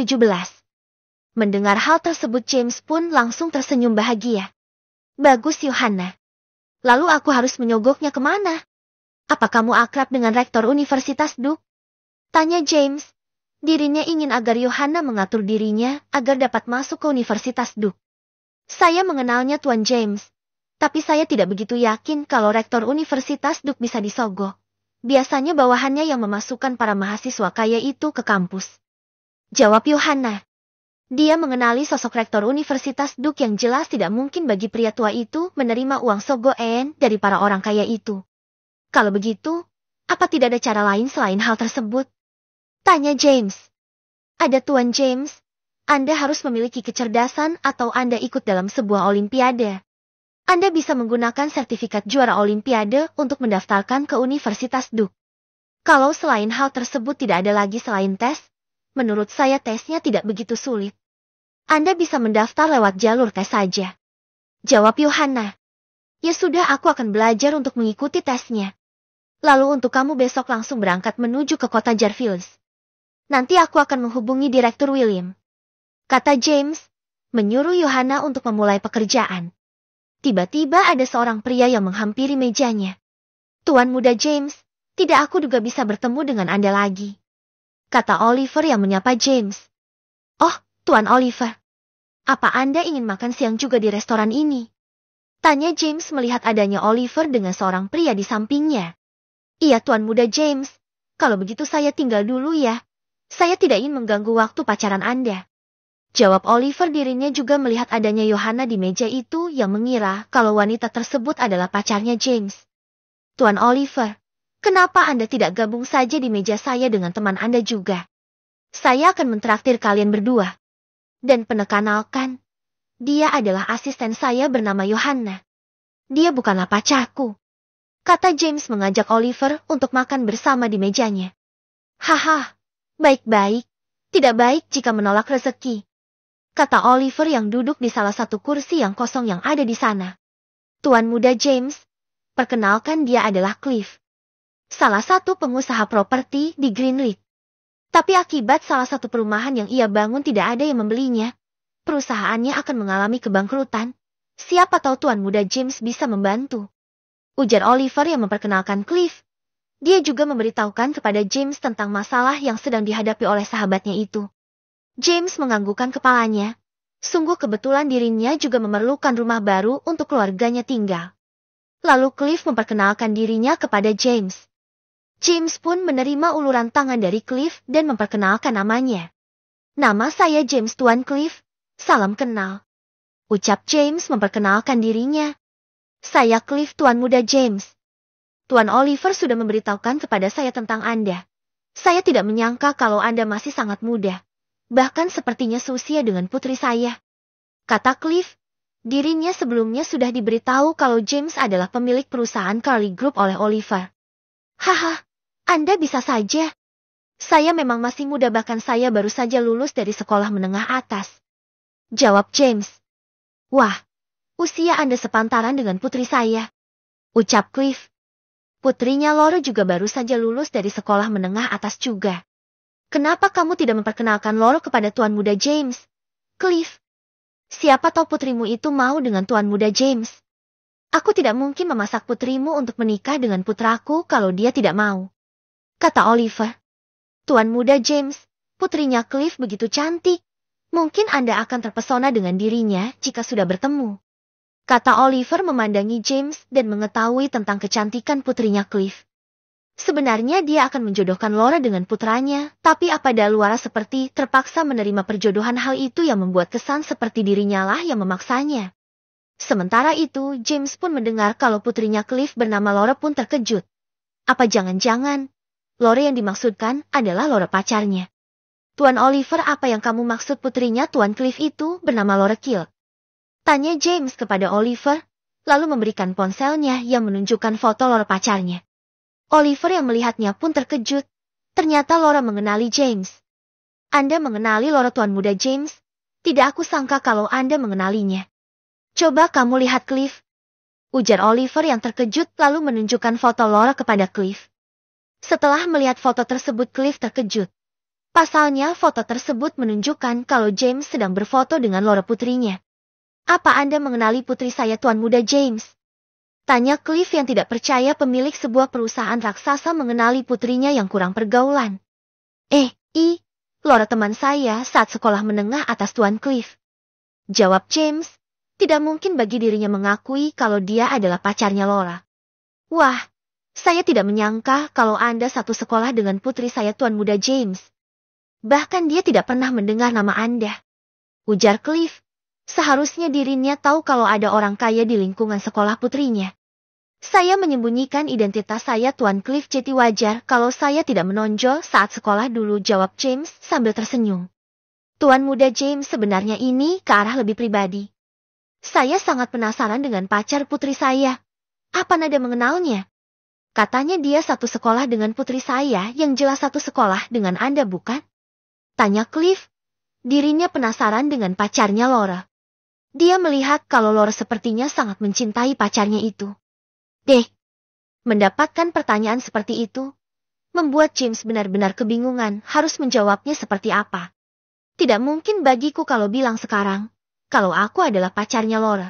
17. Mendengar hal tersebut James pun langsung tersenyum bahagia. Bagus Yohana. Lalu aku harus menyogoknya kemana? Apa kamu akrab dengan rektor Universitas Duke? Tanya James. Dirinya ingin agar Yohana mengatur dirinya agar dapat masuk ke Universitas Duke. Saya mengenalnya Tuan James, tapi saya tidak begitu yakin kalau rektor Universitas Duke bisa disogok. Biasanya bawahannya yang memasukkan para mahasiswa kaya itu ke kampus. Jawab Yohana. Dia mengenali sosok rektor Universitas Duke yang jelas tidak mungkin bagi pria tua itu menerima uang sogoen dari para orang kaya itu. Kalau begitu, apa tidak ada cara lain selain hal tersebut? Tanya James. Ada Tuan James, Anda harus memiliki kecerdasan atau Anda ikut dalam sebuah olimpiade. Anda bisa menggunakan sertifikat juara olimpiade untuk mendaftarkan ke Universitas Duke. Kalau selain hal tersebut tidak ada lagi selain tes, menurut saya tesnya tidak begitu sulit. Anda bisa mendaftar lewat jalur tes saja. Jawab Yohana. Ya sudah aku akan belajar untuk mengikuti tesnya. Lalu untuk kamu besok langsung berangkat menuju ke kota Jarfields. Nanti aku akan menghubungi Direktur William. Kata James, menyuruh Yohana untuk memulai pekerjaan. Tiba-tiba ada seorang pria yang menghampiri mejanya. Tuan muda James, tidak aku juga bisa bertemu dengan Anda lagi kata Oliver yang menyapa James. Oh, Tuan Oliver. Apa Anda ingin makan siang juga di restoran ini? Tanya James melihat adanya Oliver dengan seorang pria di sampingnya. Iya Tuan Muda James, kalau begitu saya tinggal dulu ya. Saya tidak ingin mengganggu waktu pacaran Anda. Jawab Oliver dirinya juga melihat adanya Yohana di meja itu yang mengira kalau wanita tersebut adalah pacarnya James. Tuan Oliver, Kenapa Anda tidak gabung saja di meja saya dengan teman Anda juga? Saya akan mentraktir kalian berdua. Dan penekanalkan, dia adalah asisten saya bernama Yohanna. Dia bukanlah pacarku. Kata James mengajak Oliver untuk makan bersama di mejanya. Haha, baik-baik. Tidak baik jika menolak rezeki. Kata Oliver yang duduk di salah satu kursi yang kosong yang ada di sana. Tuan muda James, perkenalkan dia adalah Cliff salah satu pengusaha properti di Greenleaf. Tapi akibat salah satu perumahan yang ia bangun tidak ada yang membelinya, perusahaannya akan mengalami kebangkrutan. Siapa tahu tuan muda James bisa membantu. Ujar Oliver yang memperkenalkan Cliff. Dia juga memberitahukan kepada James tentang masalah yang sedang dihadapi oleh sahabatnya itu. James menganggukkan kepalanya. Sungguh kebetulan dirinya juga memerlukan rumah baru untuk keluarganya tinggal. Lalu Cliff memperkenalkan dirinya kepada James. James pun menerima uluran tangan dari Cliff dan memperkenalkan namanya. Nama saya James Tuan Cliff, salam kenal. Ucap James memperkenalkan dirinya. Saya Cliff Tuan Muda James. Tuan Oliver sudah memberitahukan kepada saya tentang Anda. Saya tidak menyangka kalau Anda masih sangat muda. Bahkan sepertinya seusia dengan putri saya. Kata Cliff, dirinya sebelumnya sudah diberitahu kalau James adalah pemilik perusahaan Carly Group oleh Oliver. Haha, anda bisa saja. Saya memang masih muda bahkan saya baru saja lulus dari sekolah menengah atas. Jawab James. Wah, usia Anda sepantaran dengan putri saya. Ucap Cliff. Putrinya Laura juga baru saja lulus dari sekolah menengah atas juga. Kenapa kamu tidak memperkenalkan Laura kepada Tuan Muda James? Cliff. Siapa tahu putrimu itu mau dengan Tuan Muda James. Aku tidak mungkin memasak putrimu untuk menikah dengan putraku kalau dia tidak mau kata Oliver. Tuan muda James, putrinya Cliff begitu cantik. Mungkin Anda akan terpesona dengan dirinya jika sudah bertemu. Kata Oliver memandangi James dan mengetahui tentang kecantikan putrinya Cliff. Sebenarnya dia akan menjodohkan Laura dengan putranya, tapi apa Daluara seperti terpaksa menerima perjodohan hal itu yang membuat kesan seperti dirinya lah yang memaksanya. Sementara itu, James pun mendengar kalau putrinya Cliff bernama Laura pun terkejut. Apa jangan-jangan, Lore yang dimaksudkan adalah Lore pacarnya. Tuan Oliver apa yang kamu maksud putrinya Tuan Cliff itu bernama Lore Kill? Tanya James kepada Oliver, lalu memberikan ponselnya yang menunjukkan foto Lore pacarnya. Oliver yang melihatnya pun terkejut. Ternyata Lore mengenali James. Anda mengenali Lore Tuan Muda James? Tidak aku sangka kalau Anda mengenalinya. Coba kamu lihat Cliff. Ujar Oliver yang terkejut lalu menunjukkan foto Lore kepada Cliff. Setelah melihat foto tersebut Cliff terkejut. Pasalnya foto tersebut menunjukkan kalau James sedang berfoto dengan Laura putrinya. Apa Anda mengenali putri saya Tuan Muda James? Tanya Cliff yang tidak percaya pemilik sebuah perusahaan raksasa mengenali putrinya yang kurang pergaulan. Eh, i, Laura teman saya saat sekolah menengah atas Tuan Cliff. Jawab James, tidak mungkin bagi dirinya mengakui kalau dia adalah pacarnya Laura. Wah, saya tidak menyangka kalau Anda satu sekolah dengan putri saya Tuan Muda James. Bahkan dia tidak pernah mendengar nama Anda. Ujar Cliff. Seharusnya dirinya tahu kalau ada orang kaya di lingkungan sekolah putrinya. Saya menyembunyikan identitas saya Tuan Cliff jadi wajar kalau saya tidak menonjol saat sekolah dulu jawab James sambil tersenyum. Tuan Muda James sebenarnya ini ke arah lebih pribadi. Saya sangat penasaran dengan pacar putri saya. Apa nada mengenalnya? Katanya dia satu sekolah dengan putri saya yang jelas satu sekolah dengan Anda bukan? Tanya Cliff. Dirinya penasaran dengan pacarnya Laura. Dia melihat kalau Laura sepertinya sangat mencintai pacarnya itu. Deh. Mendapatkan pertanyaan seperti itu, membuat James benar-benar kebingungan harus menjawabnya seperti apa. Tidak mungkin bagiku kalau bilang sekarang, kalau aku adalah pacarnya Laura.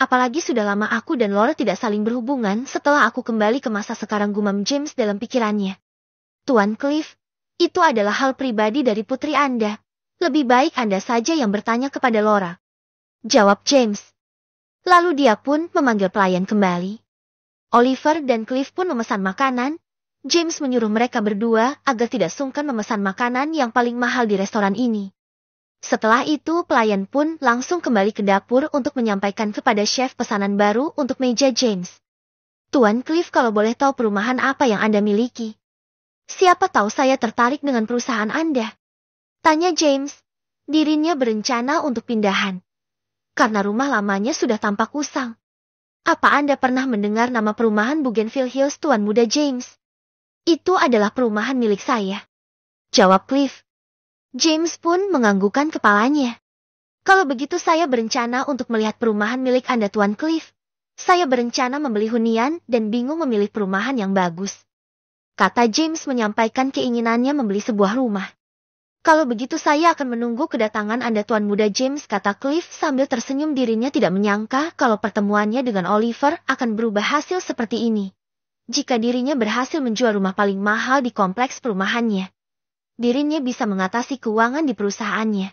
Apalagi sudah lama aku dan Laura tidak saling berhubungan setelah aku kembali ke masa sekarang gumam James dalam pikirannya. Tuan Cliff, itu adalah hal pribadi dari putri Anda. Lebih baik Anda saja yang bertanya kepada Laura. Jawab James. Lalu dia pun memanggil pelayan kembali. Oliver dan Cliff pun memesan makanan. James menyuruh mereka berdua agar tidak sungkan memesan makanan yang paling mahal di restoran ini. Setelah itu pelayan pun langsung kembali ke dapur untuk menyampaikan kepada chef pesanan baru untuk meja James. Tuan Cliff kalau boleh tahu perumahan apa yang Anda miliki. Siapa tahu saya tertarik dengan perusahaan Anda. Tanya James, dirinya berencana untuk pindahan. Karena rumah lamanya sudah tampak usang. Apa Anda pernah mendengar nama perumahan Bougainville Hills Tuan Muda James? Itu adalah perumahan milik saya. Jawab Cliff. James pun menganggukkan kepalanya. Kalau begitu saya berencana untuk melihat perumahan milik Anda Tuan Cliff. Saya berencana membeli hunian dan bingung memilih perumahan yang bagus. Kata James menyampaikan keinginannya membeli sebuah rumah. Kalau begitu saya akan menunggu kedatangan Anda Tuan Muda James, kata Cliff sambil tersenyum dirinya tidak menyangka kalau pertemuannya dengan Oliver akan berubah hasil seperti ini. Jika dirinya berhasil menjual rumah paling mahal di kompleks perumahannya dirinya bisa mengatasi keuangan di perusahaannya.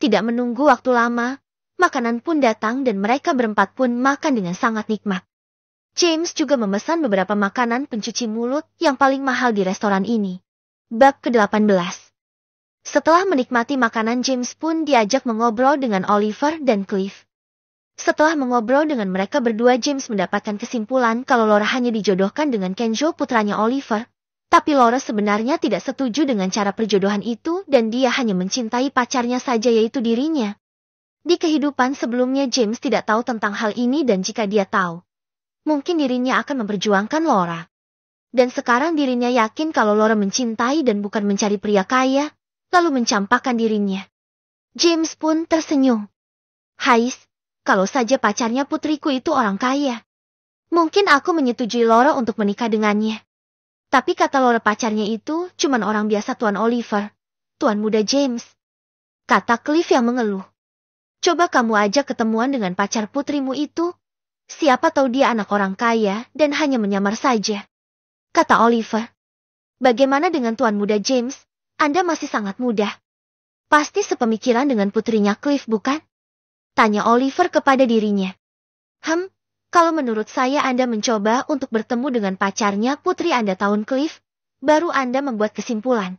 Tidak menunggu waktu lama, makanan pun datang dan mereka berempat pun makan dengan sangat nikmat. James juga memesan beberapa makanan pencuci mulut yang paling mahal di restoran ini. Bab ke-18 Setelah menikmati makanan, James pun diajak mengobrol dengan Oliver dan Cliff. Setelah mengobrol dengan mereka berdua, James mendapatkan kesimpulan kalau Laura hanya dijodohkan dengan Kenjo putranya Oliver, tapi Laura sebenarnya tidak setuju dengan cara perjodohan itu dan dia hanya mencintai pacarnya saja yaitu dirinya. Di kehidupan sebelumnya James tidak tahu tentang hal ini dan jika dia tahu, mungkin dirinya akan memperjuangkan Laura. Dan sekarang dirinya yakin kalau Laura mencintai dan bukan mencari pria kaya, lalu mencampakkan dirinya. James pun tersenyum. Hais, kalau saja pacarnya putriku itu orang kaya. Mungkin aku menyetujui Laura untuk menikah dengannya. Tapi kata Laura pacarnya itu cuman orang biasa Tuan Oliver, Tuan muda James. Kata Cliff yang mengeluh. Coba kamu aja ketemuan dengan pacar putrimu itu. Siapa tahu dia anak orang kaya dan hanya menyamar saja. Kata Oliver. Bagaimana dengan Tuan muda James? Anda masih sangat muda. Pasti sepemikiran dengan putrinya Cliff, bukan? Tanya Oliver kepada dirinya. Hem, kalau menurut saya Anda mencoba untuk bertemu dengan pacarnya putri Anda tahun Cliff, baru Anda membuat kesimpulan.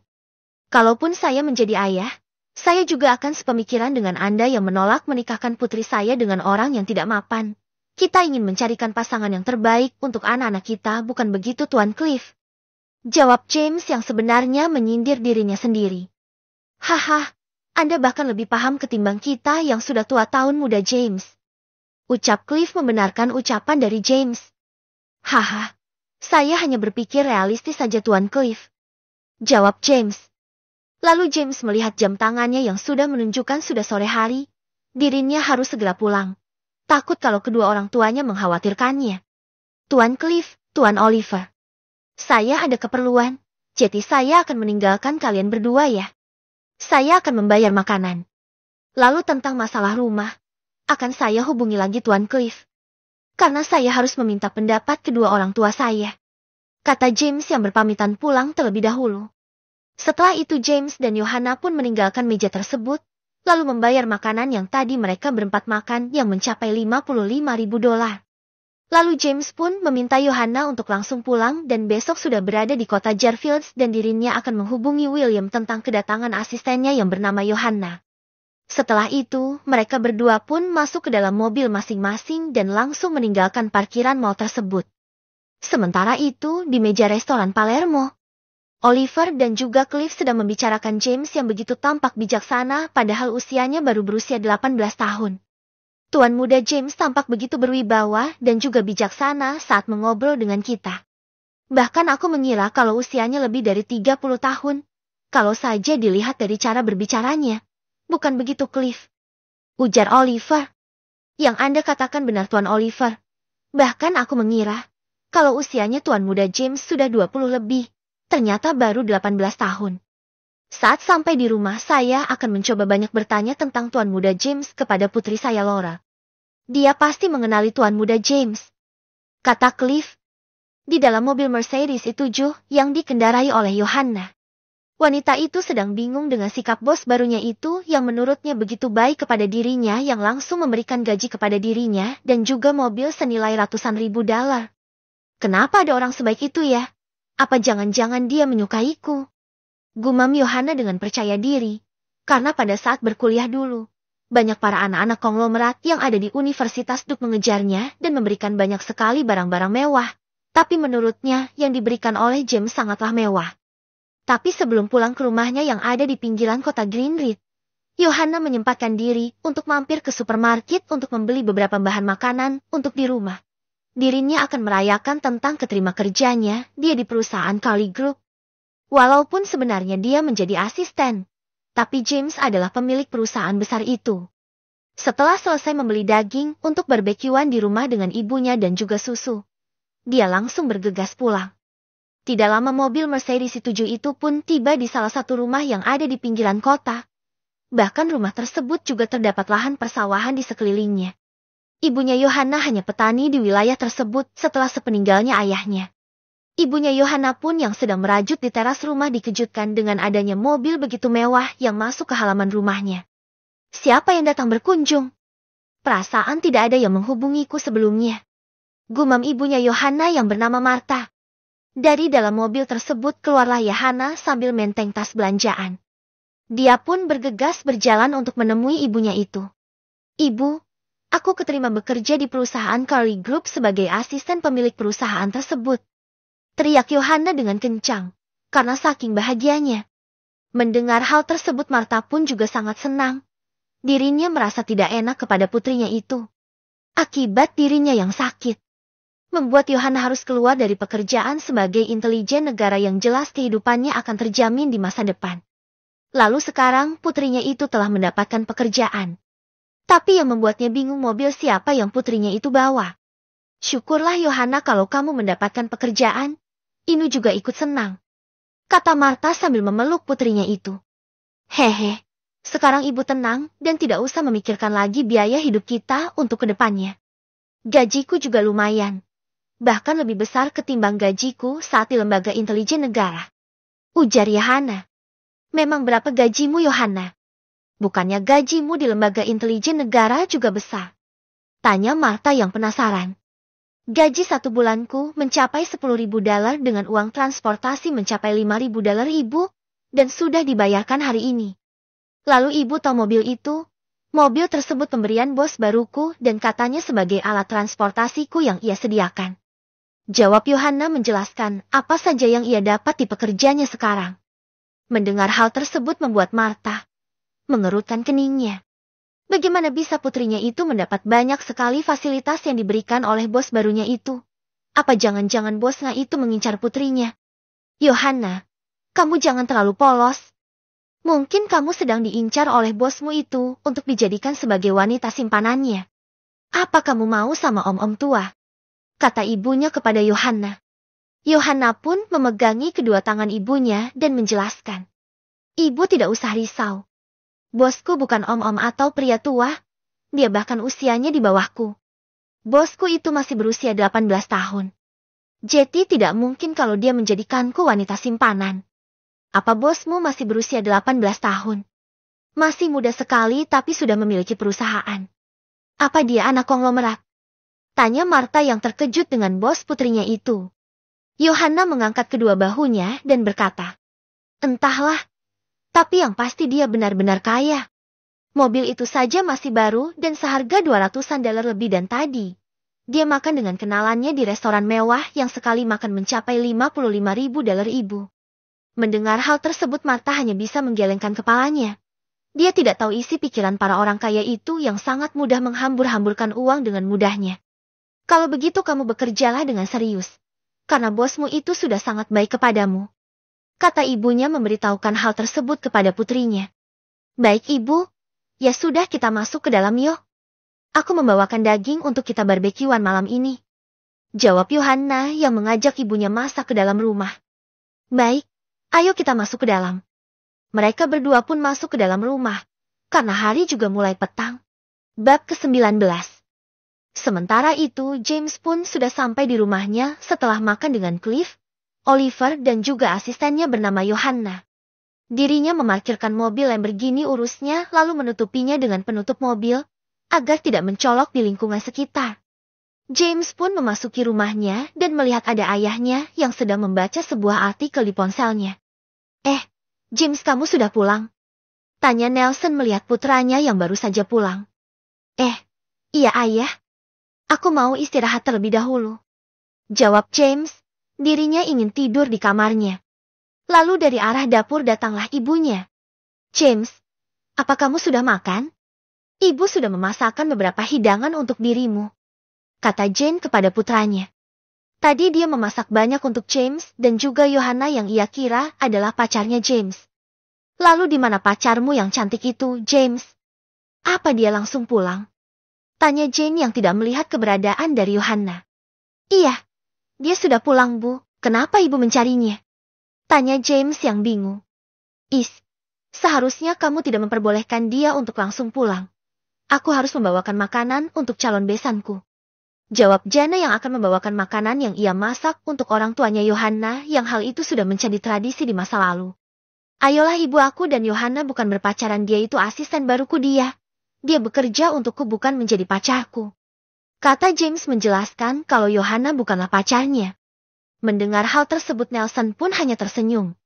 Kalaupun saya menjadi ayah, saya juga akan sepemikiran dengan Anda yang menolak menikahkan putri saya dengan orang yang tidak mapan. Kita ingin mencarikan pasangan yang terbaik untuk anak-anak kita, bukan begitu Tuan Cliff? Jawab James yang sebenarnya menyindir dirinya sendiri. Haha, Anda bahkan lebih paham ketimbang kita yang sudah tua tahun muda James. Ucap Cliff membenarkan ucapan dari James. Haha, saya hanya berpikir realistis saja Tuan Cliff. Jawab James. Lalu James melihat jam tangannya yang sudah menunjukkan sudah sore hari. Dirinya harus segera pulang. Takut kalau kedua orang tuanya mengkhawatirkannya. Tuan Cliff, Tuan Oliver. Saya ada keperluan, jadi saya akan meninggalkan kalian berdua ya. Saya akan membayar makanan. Lalu tentang masalah rumah, akan saya hubungi lagi Tuan Cliff. Karena saya harus meminta pendapat kedua orang tua saya. Kata James yang berpamitan pulang terlebih dahulu. Setelah itu James dan Johanna pun meninggalkan meja tersebut, lalu membayar makanan yang tadi mereka berempat makan yang mencapai 55 ribu dolar. Lalu James pun meminta Johanna untuk langsung pulang dan besok sudah berada di kota Jarfields dan dirinya akan menghubungi William tentang kedatangan asistennya yang bernama Johanna. Setelah itu, mereka berdua pun masuk ke dalam mobil masing-masing dan langsung meninggalkan parkiran mal tersebut. Sementara itu, di meja restoran Palermo, Oliver dan juga Cliff sedang membicarakan James yang begitu tampak bijaksana padahal usianya baru berusia 18 tahun. Tuan muda James tampak begitu berwibawa dan juga bijaksana saat mengobrol dengan kita. Bahkan aku mengira kalau usianya lebih dari 30 tahun, kalau saja dilihat dari cara berbicaranya. Bukan begitu, Cliff. Ujar Oliver. Yang Anda katakan benar, Tuan Oliver. Bahkan aku mengira, kalau usianya Tuan Muda James sudah 20 lebih, ternyata baru 18 tahun. Saat sampai di rumah, saya akan mencoba banyak bertanya tentang Tuan Muda James kepada putri saya Laura. Dia pasti mengenali Tuan Muda James. Kata Cliff. Di dalam mobil Mercedes itu yang dikendarai oleh Yohanna. Wanita itu sedang bingung dengan sikap bos barunya itu yang menurutnya begitu baik kepada dirinya yang langsung memberikan gaji kepada dirinya dan juga mobil senilai ratusan ribu dolar. Kenapa ada orang sebaik itu ya? Apa jangan-jangan dia menyukaiku? Gumam Yohana dengan percaya diri, karena pada saat berkuliah dulu, banyak para anak-anak konglomerat yang ada di universitas Duke mengejarnya dan memberikan banyak sekali barang-barang mewah. Tapi menurutnya, yang diberikan oleh James sangatlah mewah tapi sebelum pulang ke rumahnya yang ada di pinggiran kota Greenridge, Yohana menyempatkan diri untuk mampir ke supermarket untuk membeli beberapa bahan makanan untuk di rumah. Dirinya akan merayakan tentang keterima kerjanya dia di perusahaan Kali Group. Walaupun sebenarnya dia menjadi asisten, tapi James adalah pemilik perusahaan besar itu. Setelah selesai membeli daging untuk barbekyuan di rumah dengan ibunya dan juga susu, dia langsung bergegas pulang. Tidak lama mobil Mercedes 7 itu pun tiba di salah satu rumah yang ada di pinggiran kota. Bahkan rumah tersebut juga terdapat lahan persawahan di sekelilingnya. Ibunya Yohana hanya petani di wilayah tersebut setelah sepeninggalnya ayahnya. Ibunya Yohana pun yang sedang merajut di teras rumah dikejutkan dengan adanya mobil begitu mewah yang masuk ke halaman rumahnya. Siapa yang datang berkunjung? Perasaan tidak ada yang menghubungiku sebelumnya. Gumam ibunya Yohana yang bernama Marta. Dari dalam mobil tersebut keluarlah Yahana sambil menteng tas belanjaan. Dia pun bergegas berjalan untuk menemui ibunya itu. Ibu, aku keterima bekerja di perusahaan Carly Group sebagai asisten pemilik perusahaan tersebut. Teriak Yohana dengan kencang, karena saking bahagianya. Mendengar hal tersebut Marta pun juga sangat senang. Dirinya merasa tidak enak kepada putrinya itu. Akibat dirinya yang sakit membuat Yohana harus keluar dari pekerjaan sebagai intelijen negara yang jelas kehidupannya akan terjamin di masa depan. Lalu sekarang putrinya itu telah mendapatkan pekerjaan. Tapi yang membuatnya bingung mobil siapa yang putrinya itu bawa. Syukurlah Yohana kalau kamu mendapatkan pekerjaan, Inu juga ikut senang. Kata Marta sambil memeluk putrinya itu. Hehe, sekarang ibu tenang dan tidak usah memikirkan lagi biaya hidup kita untuk kedepannya. Gajiku juga lumayan bahkan lebih besar ketimbang gajiku saat di lembaga intelijen negara. Ujar Yohana. Memang berapa gajimu Yohana? Bukannya gajimu di lembaga intelijen negara juga besar? Tanya Marta yang penasaran. Gaji satu bulanku mencapai ribu dolar dengan uang transportasi mencapai ribu dolar ibu, dan sudah dibayarkan hari ini. Lalu ibu tahu mobil itu, mobil tersebut pemberian bos baruku dan katanya sebagai alat transportasiku yang ia sediakan. Jawab Yohana menjelaskan apa saja yang ia dapat di pekerjaannya sekarang. Mendengar hal tersebut membuat Martha mengerutkan keningnya. Bagaimana bisa putrinya itu mendapat banyak sekali fasilitas yang diberikan oleh bos barunya itu? Apa jangan-jangan bosnya itu mengincar putrinya? Yohana, kamu jangan terlalu polos. Mungkin kamu sedang diincar oleh bosmu itu untuk dijadikan sebagai wanita simpanannya. Apa kamu mau sama om-om tua? kata ibunya kepada Yohanna. Yohanna pun memegangi kedua tangan ibunya dan menjelaskan. Ibu tidak usah risau. Bosku bukan om-om atau pria tua, dia bahkan usianya di bawahku. Bosku itu masih berusia 18 tahun. Jeti tidak mungkin kalau dia menjadikanku wanita simpanan. Apa bosmu masih berusia 18 tahun? Masih muda sekali tapi sudah memiliki perusahaan. Apa dia anak konglomerat? Tanya Marta yang terkejut dengan bos putrinya itu. Yohana mengangkat kedua bahunya dan berkata, Entahlah, tapi yang pasti dia benar-benar kaya. Mobil itu saja masih baru dan seharga 200-an dolar lebih dan tadi. Dia makan dengan kenalannya di restoran mewah yang sekali makan mencapai 55 ribu dolar ibu. Mendengar hal tersebut Marta hanya bisa menggelengkan kepalanya. Dia tidak tahu isi pikiran para orang kaya itu yang sangat mudah menghambur-hamburkan uang dengan mudahnya. Kalau begitu kamu bekerjalah dengan serius. Karena bosmu itu sudah sangat baik kepadamu. Kata ibunya memberitahukan hal tersebut kepada putrinya. Baik ibu, ya sudah kita masuk ke dalam yuk. Aku membawakan daging untuk kita barbekyuan malam ini. Jawab Yohanna yang mengajak ibunya masak ke dalam rumah. Baik, ayo kita masuk ke dalam. Mereka berdua pun masuk ke dalam rumah, karena hari juga mulai petang. Bab ke-19 Sementara itu, James pun sudah sampai di rumahnya setelah makan dengan Cliff, Oliver dan juga asistennya bernama Johanna. Dirinya memarkirkan mobil Lamborghini urusnya lalu menutupinya dengan penutup mobil, agar tidak mencolok di lingkungan sekitar. James pun memasuki rumahnya dan melihat ada ayahnya yang sedang membaca sebuah artikel di ponselnya. Eh, James kamu sudah pulang? Tanya Nelson melihat putranya yang baru saja pulang. Eh, iya ayah, Aku mau istirahat terlebih dahulu. Jawab James, dirinya ingin tidur di kamarnya. Lalu dari arah dapur datanglah ibunya. James, apa kamu sudah makan? Ibu sudah memasakkan beberapa hidangan untuk dirimu. Kata Jane kepada putranya. Tadi dia memasak banyak untuk James dan juga Yohana yang ia kira adalah pacarnya James. Lalu di mana pacarmu yang cantik itu, James? Apa dia langsung pulang? Tanya Jane yang tidak melihat keberadaan dari Yohanna. Iya, dia sudah pulang, Bu. Kenapa ibu mencarinya? Tanya James yang bingung. Is, seharusnya kamu tidak memperbolehkan dia untuk langsung pulang. Aku harus membawakan makanan untuk calon besanku. Jawab Jana yang akan membawakan makanan yang ia masak untuk orang tuanya Yohanna yang hal itu sudah menjadi tradisi di masa lalu. Ayolah ibu aku dan Yohanna bukan berpacaran dia itu asisten baruku dia dia bekerja untukku bukan menjadi pacarku. Kata James menjelaskan kalau Yohana bukanlah pacarnya. Mendengar hal tersebut Nelson pun hanya tersenyum.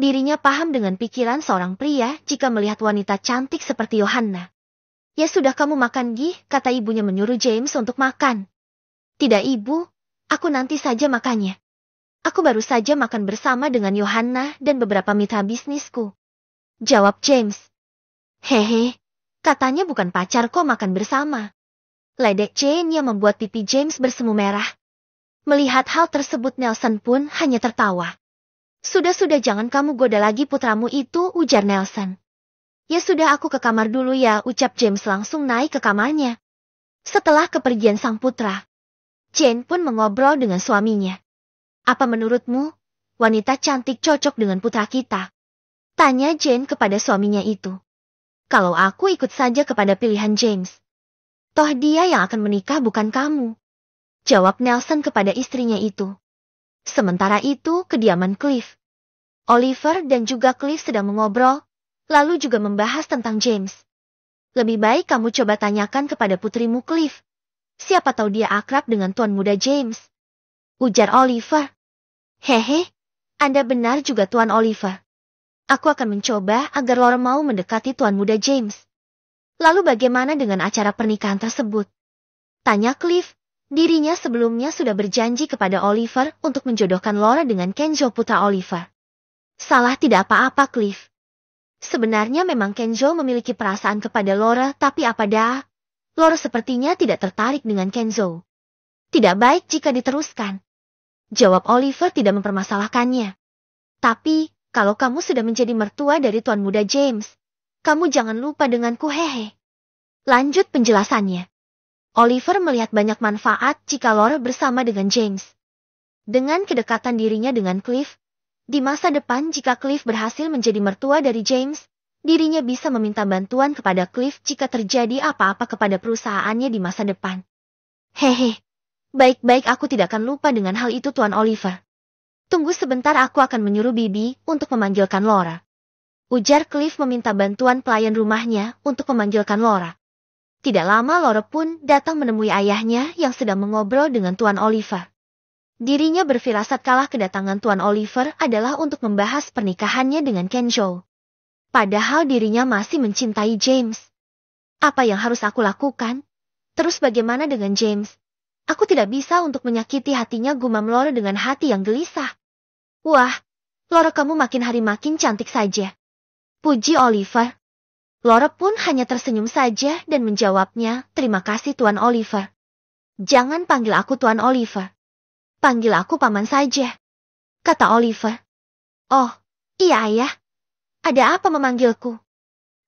Dirinya paham dengan pikiran seorang pria jika melihat wanita cantik seperti Yohana. Ya sudah kamu makan gih, kata ibunya menyuruh James untuk makan. Tidak ibu, aku nanti saja makannya. Aku baru saja makan bersama dengan Yohana dan beberapa mitra bisnisku. Jawab James. Hehe, Katanya bukan pacar kok makan bersama. Ledek Jane yang membuat pipi James bersemu merah. Melihat hal tersebut Nelson pun hanya tertawa. Sudah-sudah jangan kamu goda lagi putramu itu, ujar Nelson. Ya sudah aku ke kamar dulu ya, ucap James langsung naik ke kamarnya. Setelah kepergian sang putra, Jane pun mengobrol dengan suaminya. Apa menurutmu, wanita cantik cocok dengan putra kita? Tanya Jane kepada suaminya itu kalau aku ikut saja kepada pilihan James. Toh dia yang akan menikah bukan kamu. Jawab Nelson kepada istrinya itu. Sementara itu, kediaman Cliff. Oliver dan juga Cliff sedang mengobrol, lalu juga membahas tentang James. Lebih baik kamu coba tanyakan kepada putrimu Cliff. Siapa tahu dia akrab dengan tuan muda James. Ujar Oliver. Hehe, Anda benar juga tuan Oliver. Aku akan mencoba agar Laura mau mendekati tuan muda James. Lalu bagaimana dengan acara pernikahan tersebut? Tanya Cliff. Dirinya sebelumnya sudah berjanji kepada Oliver untuk menjodohkan Laura dengan Kenzo putra Oliver. Salah tidak apa-apa, Cliff. Sebenarnya memang Kenzo memiliki perasaan kepada Laura, tapi apa dah? Laura sepertinya tidak tertarik dengan Kenzo. Tidak baik jika diteruskan. Jawab Oliver tidak mempermasalahkannya. Tapi, kalau kamu sudah menjadi mertua dari tuan muda James, kamu jangan lupa denganku hehe. Lanjut penjelasannya. Oliver melihat banyak manfaat jika Laura bersama dengan James. Dengan kedekatan dirinya dengan Cliff, di masa depan jika Cliff berhasil menjadi mertua dari James, dirinya bisa meminta bantuan kepada Cliff jika terjadi apa-apa kepada perusahaannya di masa depan. Hehe, baik-baik aku tidak akan lupa dengan hal itu Tuan Oliver. Tunggu sebentar aku akan menyuruh Bibi untuk memanggilkan Laura. Ujar Cliff meminta bantuan pelayan rumahnya untuk memanggilkan Laura. Tidak lama Laura pun datang menemui ayahnya yang sedang mengobrol dengan Tuan Oliver. Dirinya berfirasat kalah kedatangan Tuan Oliver adalah untuk membahas pernikahannya dengan Kenjo. Padahal dirinya masih mencintai James. Apa yang harus aku lakukan? Terus bagaimana dengan James? Aku tidak bisa untuk menyakiti hatinya gumam Laura dengan hati yang gelisah. Wah, Lore kamu makin hari makin cantik saja. Puji Oliver. Lore pun hanya tersenyum saja dan menjawabnya, terima kasih Tuan Oliver. Jangan panggil aku Tuan Oliver. Panggil aku Paman saja. Kata Oliver. Oh, iya ayah. Ada apa memanggilku?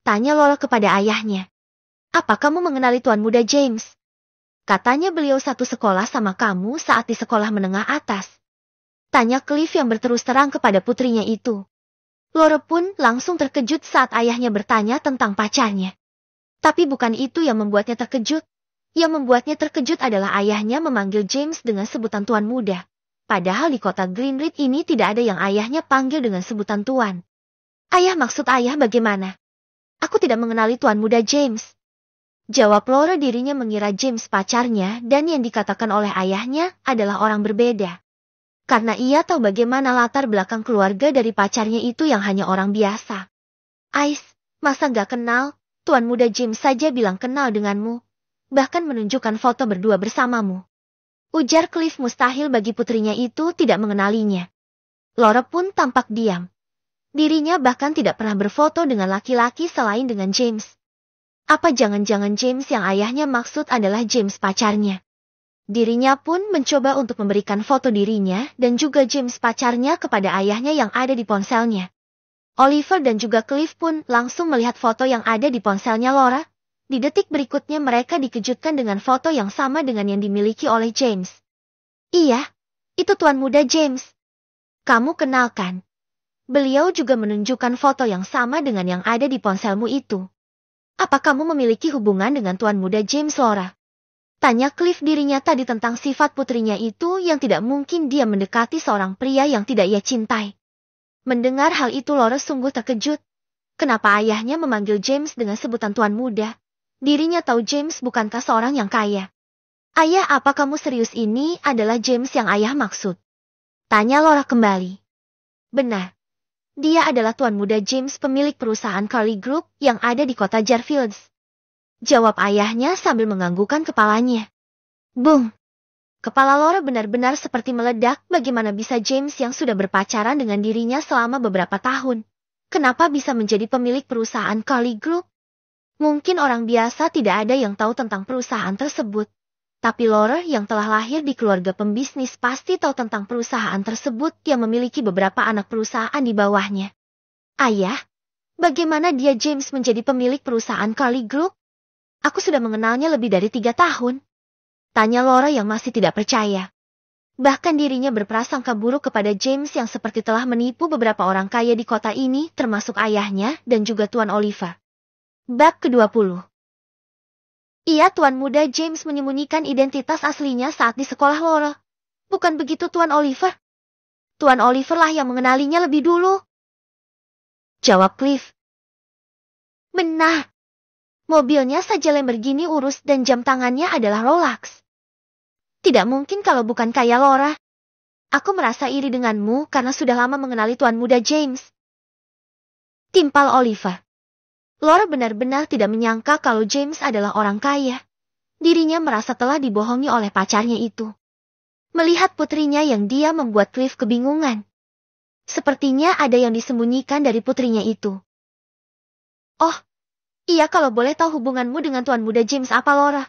Tanya Lore kepada ayahnya. Apa kamu mengenali Tuan Muda James? Katanya beliau satu sekolah sama kamu saat di sekolah menengah atas. Tanya Cliff yang berterus terang kepada putrinya itu. Lore pun langsung terkejut saat ayahnya bertanya tentang pacarnya. Tapi bukan itu yang membuatnya terkejut. Yang membuatnya terkejut adalah ayahnya memanggil James dengan sebutan tuan muda. Padahal di kota Greenridge ini tidak ada yang ayahnya panggil dengan sebutan tuan. Ayah maksud ayah bagaimana? Aku tidak mengenali tuan muda James. Jawab Laura dirinya mengira James pacarnya dan yang dikatakan oleh ayahnya adalah orang berbeda karena ia tahu bagaimana latar belakang keluarga dari pacarnya itu yang hanya orang biasa. Ais, masa gak kenal? Tuan muda Jim saja bilang kenal denganmu, bahkan menunjukkan foto berdua bersamamu. Ujar Cliff mustahil bagi putrinya itu tidak mengenalinya. Lore pun tampak diam. Dirinya bahkan tidak pernah berfoto dengan laki-laki selain dengan James. Apa jangan-jangan James yang ayahnya maksud adalah James pacarnya? Dirinya pun mencoba untuk memberikan foto dirinya dan juga James pacarnya kepada ayahnya yang ada di ponselnya. Oliver dan juga Cliff pun langsung melihat foto yang ada di ponselnya Laura. Di detik berikutnya mereka dikejutkan dengan foto yang sama dengan yang dimiliki oleh James. Iya, itu tuan muda James. Kamu kenalkan. Beliau juga menunjukkan foto yang sama dengan yang ada di ponselmu itu. Apa kamu memiliki hubungan dengan tuan muda James Laura? Tanya Cliff dirinya tadi tentang sifat putrinya itu yang tidak mungkin dia mendekati seorang pria yang tidak ia cintai. Mendengar hal itu Laura sungguh terkejut. Kenapa ayahnya memanggil James dengan sebutan tuan muda? Dirinya tahu James bukankah seorang yang kaya. Ayah apa kamu serius ini adalah James yang ayah maksud? Tanya Laura kembali. Benar. Dia adalah tuan muda James pemilik perusahaan Carly Group yang ada di kota Jarfields jawab ayahnya sambil menganggukkan kepalanya. Bung! Kepala Laura benar-benar seperti meledak bagaimana bisa James yang sudah berpacaran dengan dirinya selama beberapa tahun. Kenapa bisa menjadi pemilik perusahaan Kali Group? Mungkin orang biasa tidak ada yang tahu tentang perusahaan tersebut. Tapi Laura yang telah lahir di keluarga pembisnis pasti tahu tentang perusahaan tersebut yang memiliki beberapa anak perusahaan di bawahnya. Ayah, bagaimana dia James menjadi pemilik perusahaan Kali Group? Aku sudah mengenalnya lebih dari tiga tahun. Tanya Laura yang masih tidak percaya. Bahkan dirinya berprasangka buruk kepada James yang seperti telah menipu beberapa orang kaya di kota ini, termasuk ayahnya dan juga Tuan Oliver. Bab ke-20 Iya, Tuan Muda James menyembunyikan identitas aslinya saat di sekolah Laura. Bukan begitu Tuan Oliver? Tuan Oliver lah yang mengenalinya lebih dulu. Jawab Cliff. Benar, Mobilnya saja Lamborghini urus dan jam tangannya adalah Rolex. Tidak mungkin kalau bukan kaya Laura. Aku merasa iri denganmu karena sudah lama mengenali tuan muda James. Timpal Oliver. Laura benar-benar tidak menyangka kalau James adalah orang kaya. Dirinya merasa telah dibohongi oleh pacarnya itu. Melihat putrinya yang dia membuat Cliff kebingungan. Sepertinya ada yang disembunyikan dari putrinya itu. Oh, Iya kalau boleh tahu hubunganmu dengan Tuan Muda James apa Laura?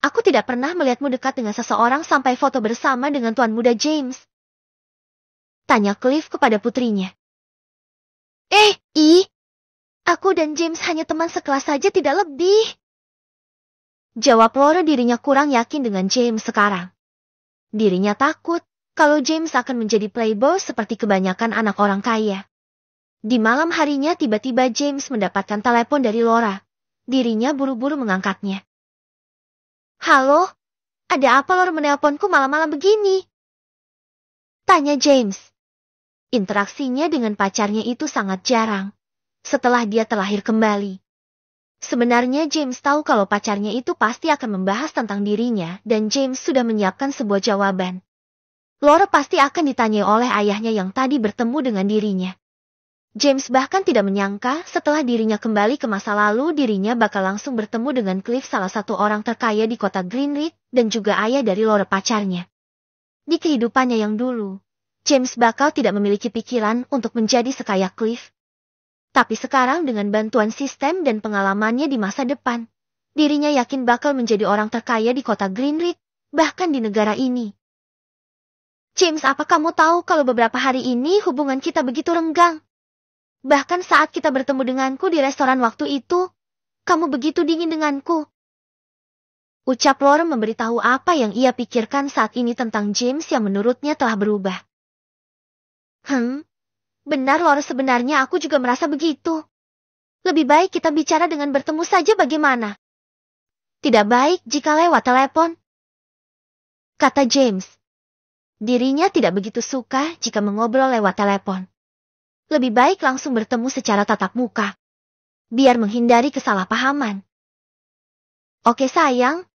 Aku tidak pernah melihatmu dekat dengan seseorang sampai foto bersama dengan Tuan Muda James. Tanya Cliff kepada putrinya. Eh, I. Aku dan James hanya teman sekelas saja tidak lebih. Jawab Laura dirinya kurang yakin dengan James sekarang. Dirinya takut kalau James akan menjadi playboy seperti kebanyakan anak orang kaya. Di malam harinya tiba-tiba James mendapatkan telepon dari Laura. Dirinya buru-buru mengangkatnya. Halo, ada apa Laura menelponku malam-malam begini? Tanya James. Interaksinya dengan pacarnya itu sangat jarang. Setelah dia terlahir kembali. Sebenarnya James tahu kalau pacarnya itu pasti akan membahas tentang dirinya dan James sudah menyiapkan sebuah jawaban. Laura pasti akan ditanya oleh ayahnya yang tadi bertemu dengan dirinya. James bahkan tidak menyangka setelah dirinya kembali ke masa lalu dirinya bakal langsung bertemu dengan Cliff salah satu orang terkaya di kota Greenridge dan juga ayah dari Laura pacarnya. Di kehidupannya yang dulu, James bakal tidak memiliki pikiran untuk menjadi sekaya Cliff. Tapi sekarang dengan bantuan sistem dan pengalamannya di masa depan, dirinya yakin bakal menjadi orang terkaya di kota Greenridge, bahkan di negara ini. James apa kamu tahu kalau beberapa hari ini hubungan kita begitu renggang? Bahkan saat kita bertemu denganku di restoran waktu itu, kamu begitu dingin denganku. Ucap Lore memberitahu apa yang ia pikirkan saat ini tentang James yang menurutnya telah berubah. Hmm, benar Lore sebenarnya aku juga merasa begitu. Lebih baik kita bicara dengan bertemu saja bagaimana. Tidak baik jika lewat telepon. Kata James. Dirinya tidak begitu suka jika mengobrol lewat telepon lebih baik langsung bertemu secara tatap muka. Biar menghindari kesalahpahaman. Oke sayang,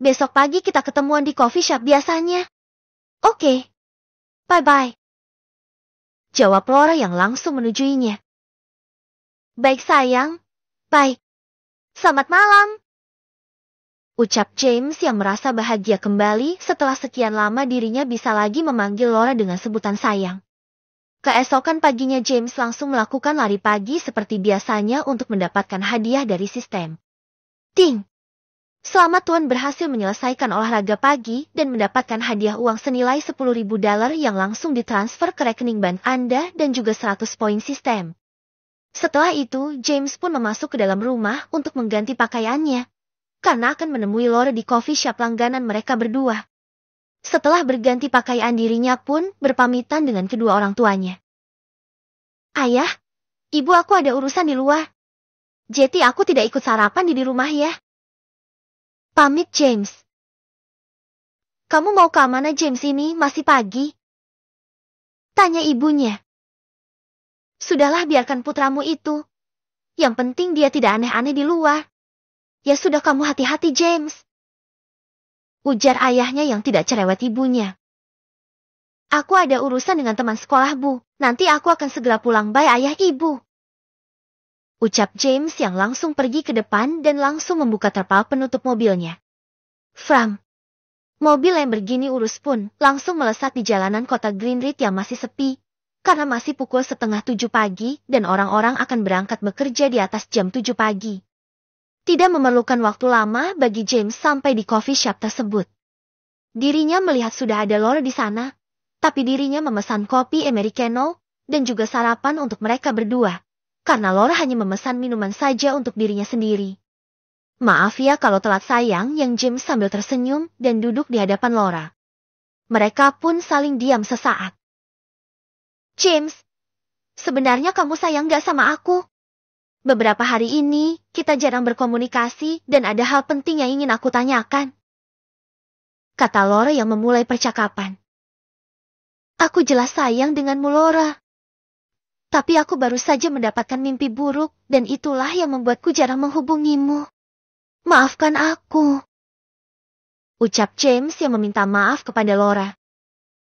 besok pagi kita ketemuan di coffee shop biasanya. Oke, bye-bye. Jawab Laura yang langsung menujuinya. Baik sayang, bye. Selamat malam. Ucap James yang merasa bahagia kembali setelah sekian lama dirinya bisa lagi memanggil Laura dengan sebutan sayang. Keesokan paginya James langsung melakukan lari pagi seperti biasanya untuk mendapatkan hadiah dari sistem. Ting! Selamat Tuan berhasil menyelesaikan olahraga pagi dan mendapatkan hadiah uang senilai 10.000 dolar yang langsung ditransfer ke rekening bank Anda dan juga 100 poin sistem. Setelah itu, James pun memasuk ke dalam rumah untuk mengganti pakaiannya, karena akan menemui Lore di coffee shop langganan mereka berdua. Setelah berganti pakaian dirinya pun berpamitan dengan kedua orang tuanya. Ayah, ibu aku ada urusan di luar. jeti aku tidak ikut sarapan di, di rumah ya. Pamit James. Kamu mau ke mana James ini masih pagi? Tanya ibunya. Sudahlah biarkan putramu itu. Yang penting dia tidak aneh-aneh di luar. Ya sudah kamu hati-hati James ujar ayahnya yang tidak cerewet ibunya. Aku ada urusan dengan teman sekolah, Bu. Nanti aku akan segera pulang, bye ayah ibu. Ucap James yang langsung pergi ke depan dan langsung membuka terpal penutup mobilnya. Fram. Mobil yang begini urus pun langsung melesat di jalanan kota Greenridge yang masih sepi, karena masih pukul setengah tujuh pagi dan orang-orang akan berangkat bekerja di atas jam tujuh pagi. Tidak memerlukan waktu lama bagi James sampai di coffee shop tersebut. Dirinya melihat sudah ada Laura di sana, tapi dirinya memesan kopi Americano dan juga sarapan untuk mereka berdua, karena Laura hanya memesan minuman saja untuk dirinya sendiri. Maaf ya kalau telat sayang yang James sambil tersenyum dan duduk di hadapan Laura. Mereka pun saling diam sesaat. James, sebenarnya kamu sayang gak sama aku? Beberapa hari ini, kita jarang berkomunikasi dan ada hal penting yang ingin aku tanyakan. Kata Laura yang memulai percakapan. Aku jelas sayang denganmu, Laura. Tapi aku baru saja mendapatkan mimpi buruk dan itulah yang membuatku jarang menghubungimu. Maafkan aku. Ucap James yang meminta maaf kepada Laura.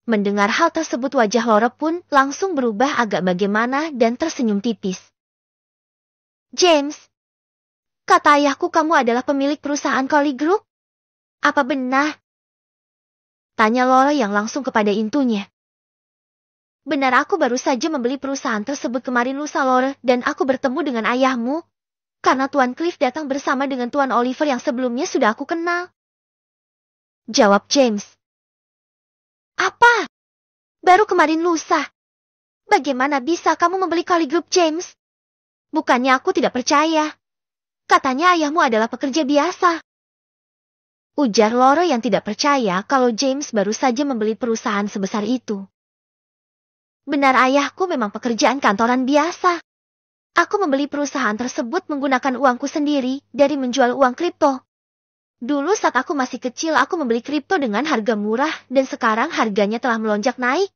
Mendengar hal tersebut wajah Laura pun langsung berubah agak bagaimana dan tersenyum tipis. James, kata ayahku kamu adalah pemilik perusahaan Collie Group? Apa benar? Tanya Lola yang langsung kepada intunya. Benar aku baru saja membeli perusahaan tersebut kemarin lusa Laura dan aku bertemu dengan ayahmu. Karena Tuan Cliff datang bersama dengan Tuan Oliver yang sebelumnya sudah aku kenal. Jawab James. Apa? Baru kemarin lusa. Bagaimana bisa kamu membeli Collie Group James? Bukannya aku tidak percaya. Katanya ayahmu adalah pekerja biasa. Ujar Loro yang tidak percaya kalau James baru saja membeli perusahaan sebesar itu. Benar ayahku memang pekerjaan kantoran biasa. Aku membeli perusahaan tersebut menggunakan uangku sendiri dari menjual uang kripto. Dulu saat aku masih kecil aku membeli kripto dengan harga murah dan sekarang harganya telah melonjak naik.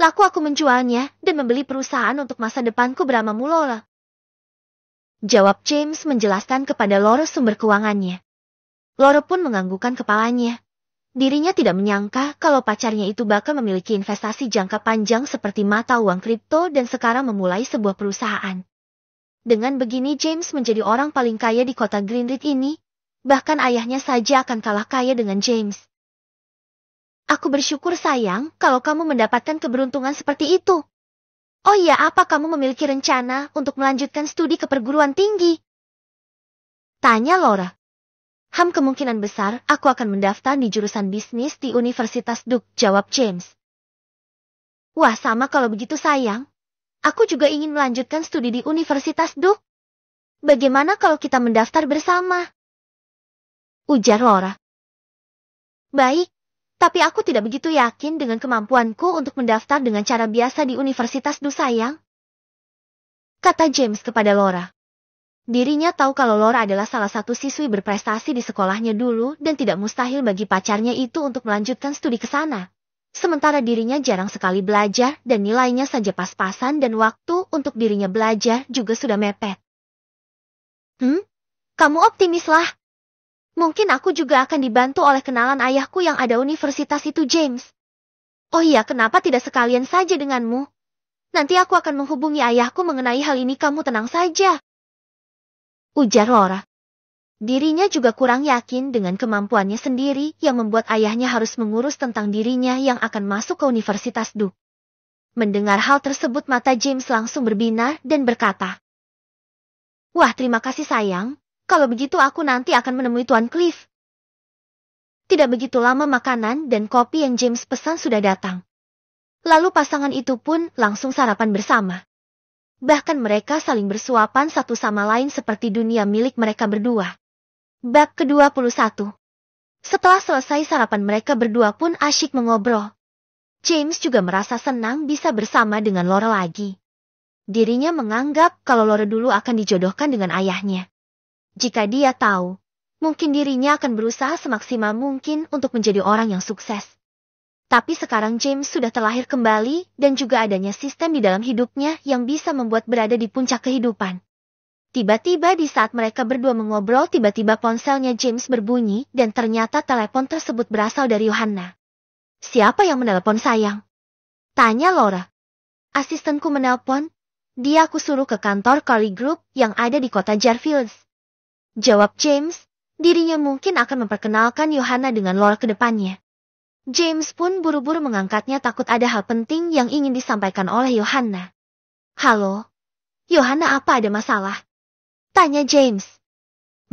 Laku aku menjualnya dan membeli perusahaan untuk masa depanku bernama Mulola. Jawab James menjelaskan kepada Loro sumber keuangannya. Loro pun menganggukkan kepalanya. Dirinya tidak menyangka kalau pacarnya itu bakal memiliki investasi jangka panjang seperti mata uang kripto dan sekarang memulai sebuah perusahaan. Dengan begini James menjadi orang paling kaya di kota Greenridge ini, bahkan ayahnya saja akan kalah kaya dengan James. Aku bersyukur sayang kalau kamu mendapatkan keberuntungan seperti itu. Oh iya, apa kamu memiliki rencana untuk melanjutkan studi ke perguruan tinggi? Tanya Laura. Ham kemungkinan besar aku akan mendaftar di jurusan bisnis di Universitas Duke, jawab James. Wah sama kalau begitu sayang. Aku juga ingin melanjutkan studi di Universitas Duke. Bagaimana kalau kita mendaftar bersama? Ujar Laura. Baik, tapi aku tidak begitu yakin dengan kemampuanku untuk mendaftar dengan cara biasa di universitas Dusayang. Kata James kepada Laura. Dirinya tahu kalau Laura adalah salah satu siswi berprestasi di sekolahnya dulu dan tidak mustahil bagi pacarnya itu untuk melanjutkan studi ke sana. Sementara dirinya jarang sekali belajar dan nilainya saja pas-pasan dan waktu untuk dirinya belajar juga sudah mepet. Hmm? Kamu optimislah. Mungkin aku juga akan dibantu oleh kenalan ayahku yang ada universitas itu, James. Oh iya, kenapa tidak sekalian saja denganmu? Nanti aku akan menghubungi ayahku mengenai hal ini, kamu tenang saja. Ujar Laura. Dirinya juga kurang yakin dengan kemampuannya sendiri yang membuat ayahnya harus mengurus tentang dirinya yang akan masuk ke Universitas Duke. Mendengar hal tersebut mata James langsung berbinar dan berkata, Wah terima kasih sayang, kalau begitu aku nanti akan menemui Tuan Cliff. Tidak begitu lama makanan dan kopi yang James pesan sudah datang. Lalu pasangan itu pun langsung sarapan bersama. Bahkan mereka saling bersuapan satu sama lain seperti dunia milik mereka berdua. Bab ke-21 Setelah selesai sarapan mereka berdua pun asyik mengobrol. James juga merasa senang bisa bersama dengan Laura lagi. Dirinya menganggap kalau Laura dulu akan dijodohkan dengan ayahnya. Jika dia tahu, mungkin dirinya akan berusaha semaksimal mungkin untuk menjadi orang yang sukses. Tapi sekarang James sudah terlahir kembali dan juga adanya sistem di dalam hidupnya yang bisa membuat berada di puncak kehidupan. Tiba-tiba di saat mereka berdua mengobrol tiba-tiba ponselnya James berbunyi dan ternyata telepon tersebut berasal dari Yohanna. Siapa yang menelpon sayang? Tanya Laura. Asistenku menelpon. Dia aku suruh ke kantor Carly Group yang ada di kota Jarfields. Jawab James, dirinya mungkin akan memperkenalkan Yohana dengan Lore ke depannya. James pun buru-buru mengangkatnya takut ada hal penting yang ingin disampaikan oleh Yohana. Halo, Yohana apa ada masalah? Tanya James.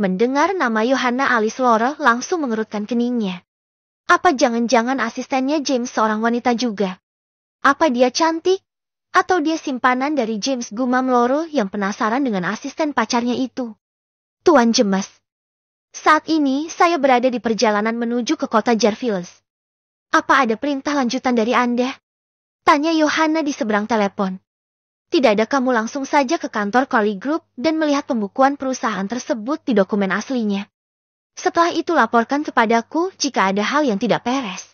Mendengar nama Yohana alis Lore langsung mengerutkan keningnya. Apa jangan-jangan asistennya James seorang wanita juga? Apa dia cantik? Atau dia simpanan dari James Gumam Loro yang penasaran dengan asisten pacarnya itu? Tuan Jemas. Saat ini saya berada di perjalanan menuju ke kota Jarvilles. Apa ada perintah lanjutan dari Anda? Tanya Yohana di seberang telepon. Tidak ada kamu langsung saja ke kantor Kali Group dan melihat pembukuan perusahaan tersebut di dokumen aslinya. Setelah itu laporkan kepadaku jika ada hal yang tidak beres.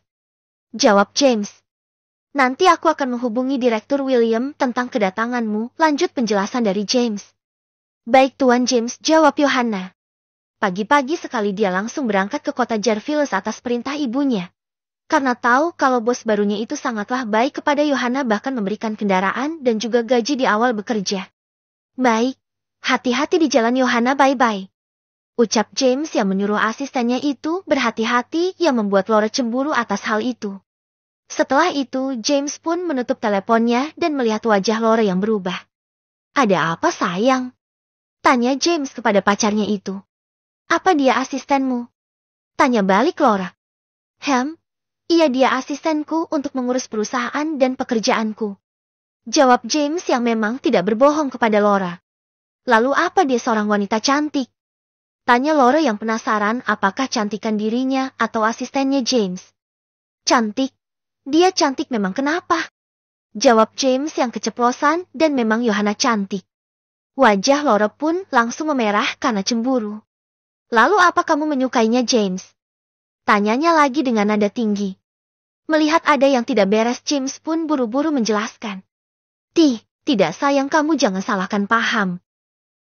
Jawab James. Nanti aku akan menghubungi Direktur William tentang kedatanganmu, lanjut penjelasan dari James. Baik Tuan James, jawab Yohana. Pagi-pagi sekali dia langsung berangkat ke kota Jarvilles atas perintah ibunya. Karena tahu kalau bos barunya itu sangatlah baik kepada Yohana bahkan memberikan kendaraan dan juga gaji di awal bekerja. Baik, hati-hati di jalan Yohana, bye-bye. Ucap James yang menyuruh asistennya itu berhati-hati yang membuat Laura cemburu atas hal itu. Setelah itu, James pun menutup teleponnya dan melihat wajah Laura yang berubah. Ada apa sayang? Tanya James kepada pacarnya itu. Apa dia asistenmu? Tanya balik Laura. Hem, iya dia asistenku untuk mengurus perusahaan dan pekerjaanku. Jawab James yang memang tidak berbohong kepada Laura. Lalu apa dia seorang wanita cantik? Tanya Laura yang penasaran apakah cantikan dirinya atau asistennya James. Cantik? Dia cantik memang kenapa? Jawab James yang keceplosan dan memang Yohana cantik. Wajah Lore pun langsung memerah karena cemburu. Lalu apa kamu menyukainya, James? Tanyanya lagi dengan nada tinggi. Melihat ada yang tidak beres, James pun buru-buru menjelaskan. Tih, tidak sayang kamu jangan salahkan paham.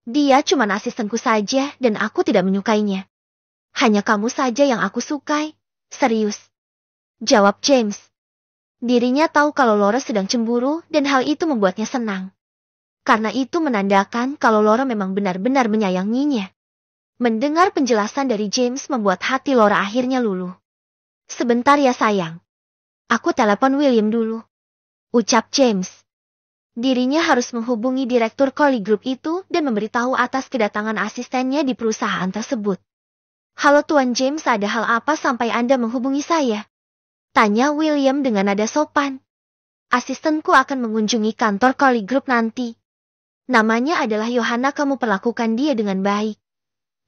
Dia cuma asistenku saja dan aku tidak menyukainya. Hanya kamu saja yang aku sukai. Serius. Jawab James. Dirinya tahu kalau Laura sedang cemburu dan hal itu membuatnya senang karena itu menandakan kalau Laura memang benar-benar menyayanginya. Mendengar penjelasan dari James membuat hati Laura akhirnya luluh. Sebentar ya sayang. Aku telepon William dulu. Ucap James. Dirinya harus menghubungi direktur Corley Group itu dan memberitahu atas kedatangan asistennya di perusahaan tersebut. Halo Tuan James, ada hal apa sampai Anda menghubungi saya? Tanya William dengan nada sopan. Asistenku akan mengunjungi kantor Corley Group nanti. Namanya adalah Yohana kamu perlakukan dia dengan baik.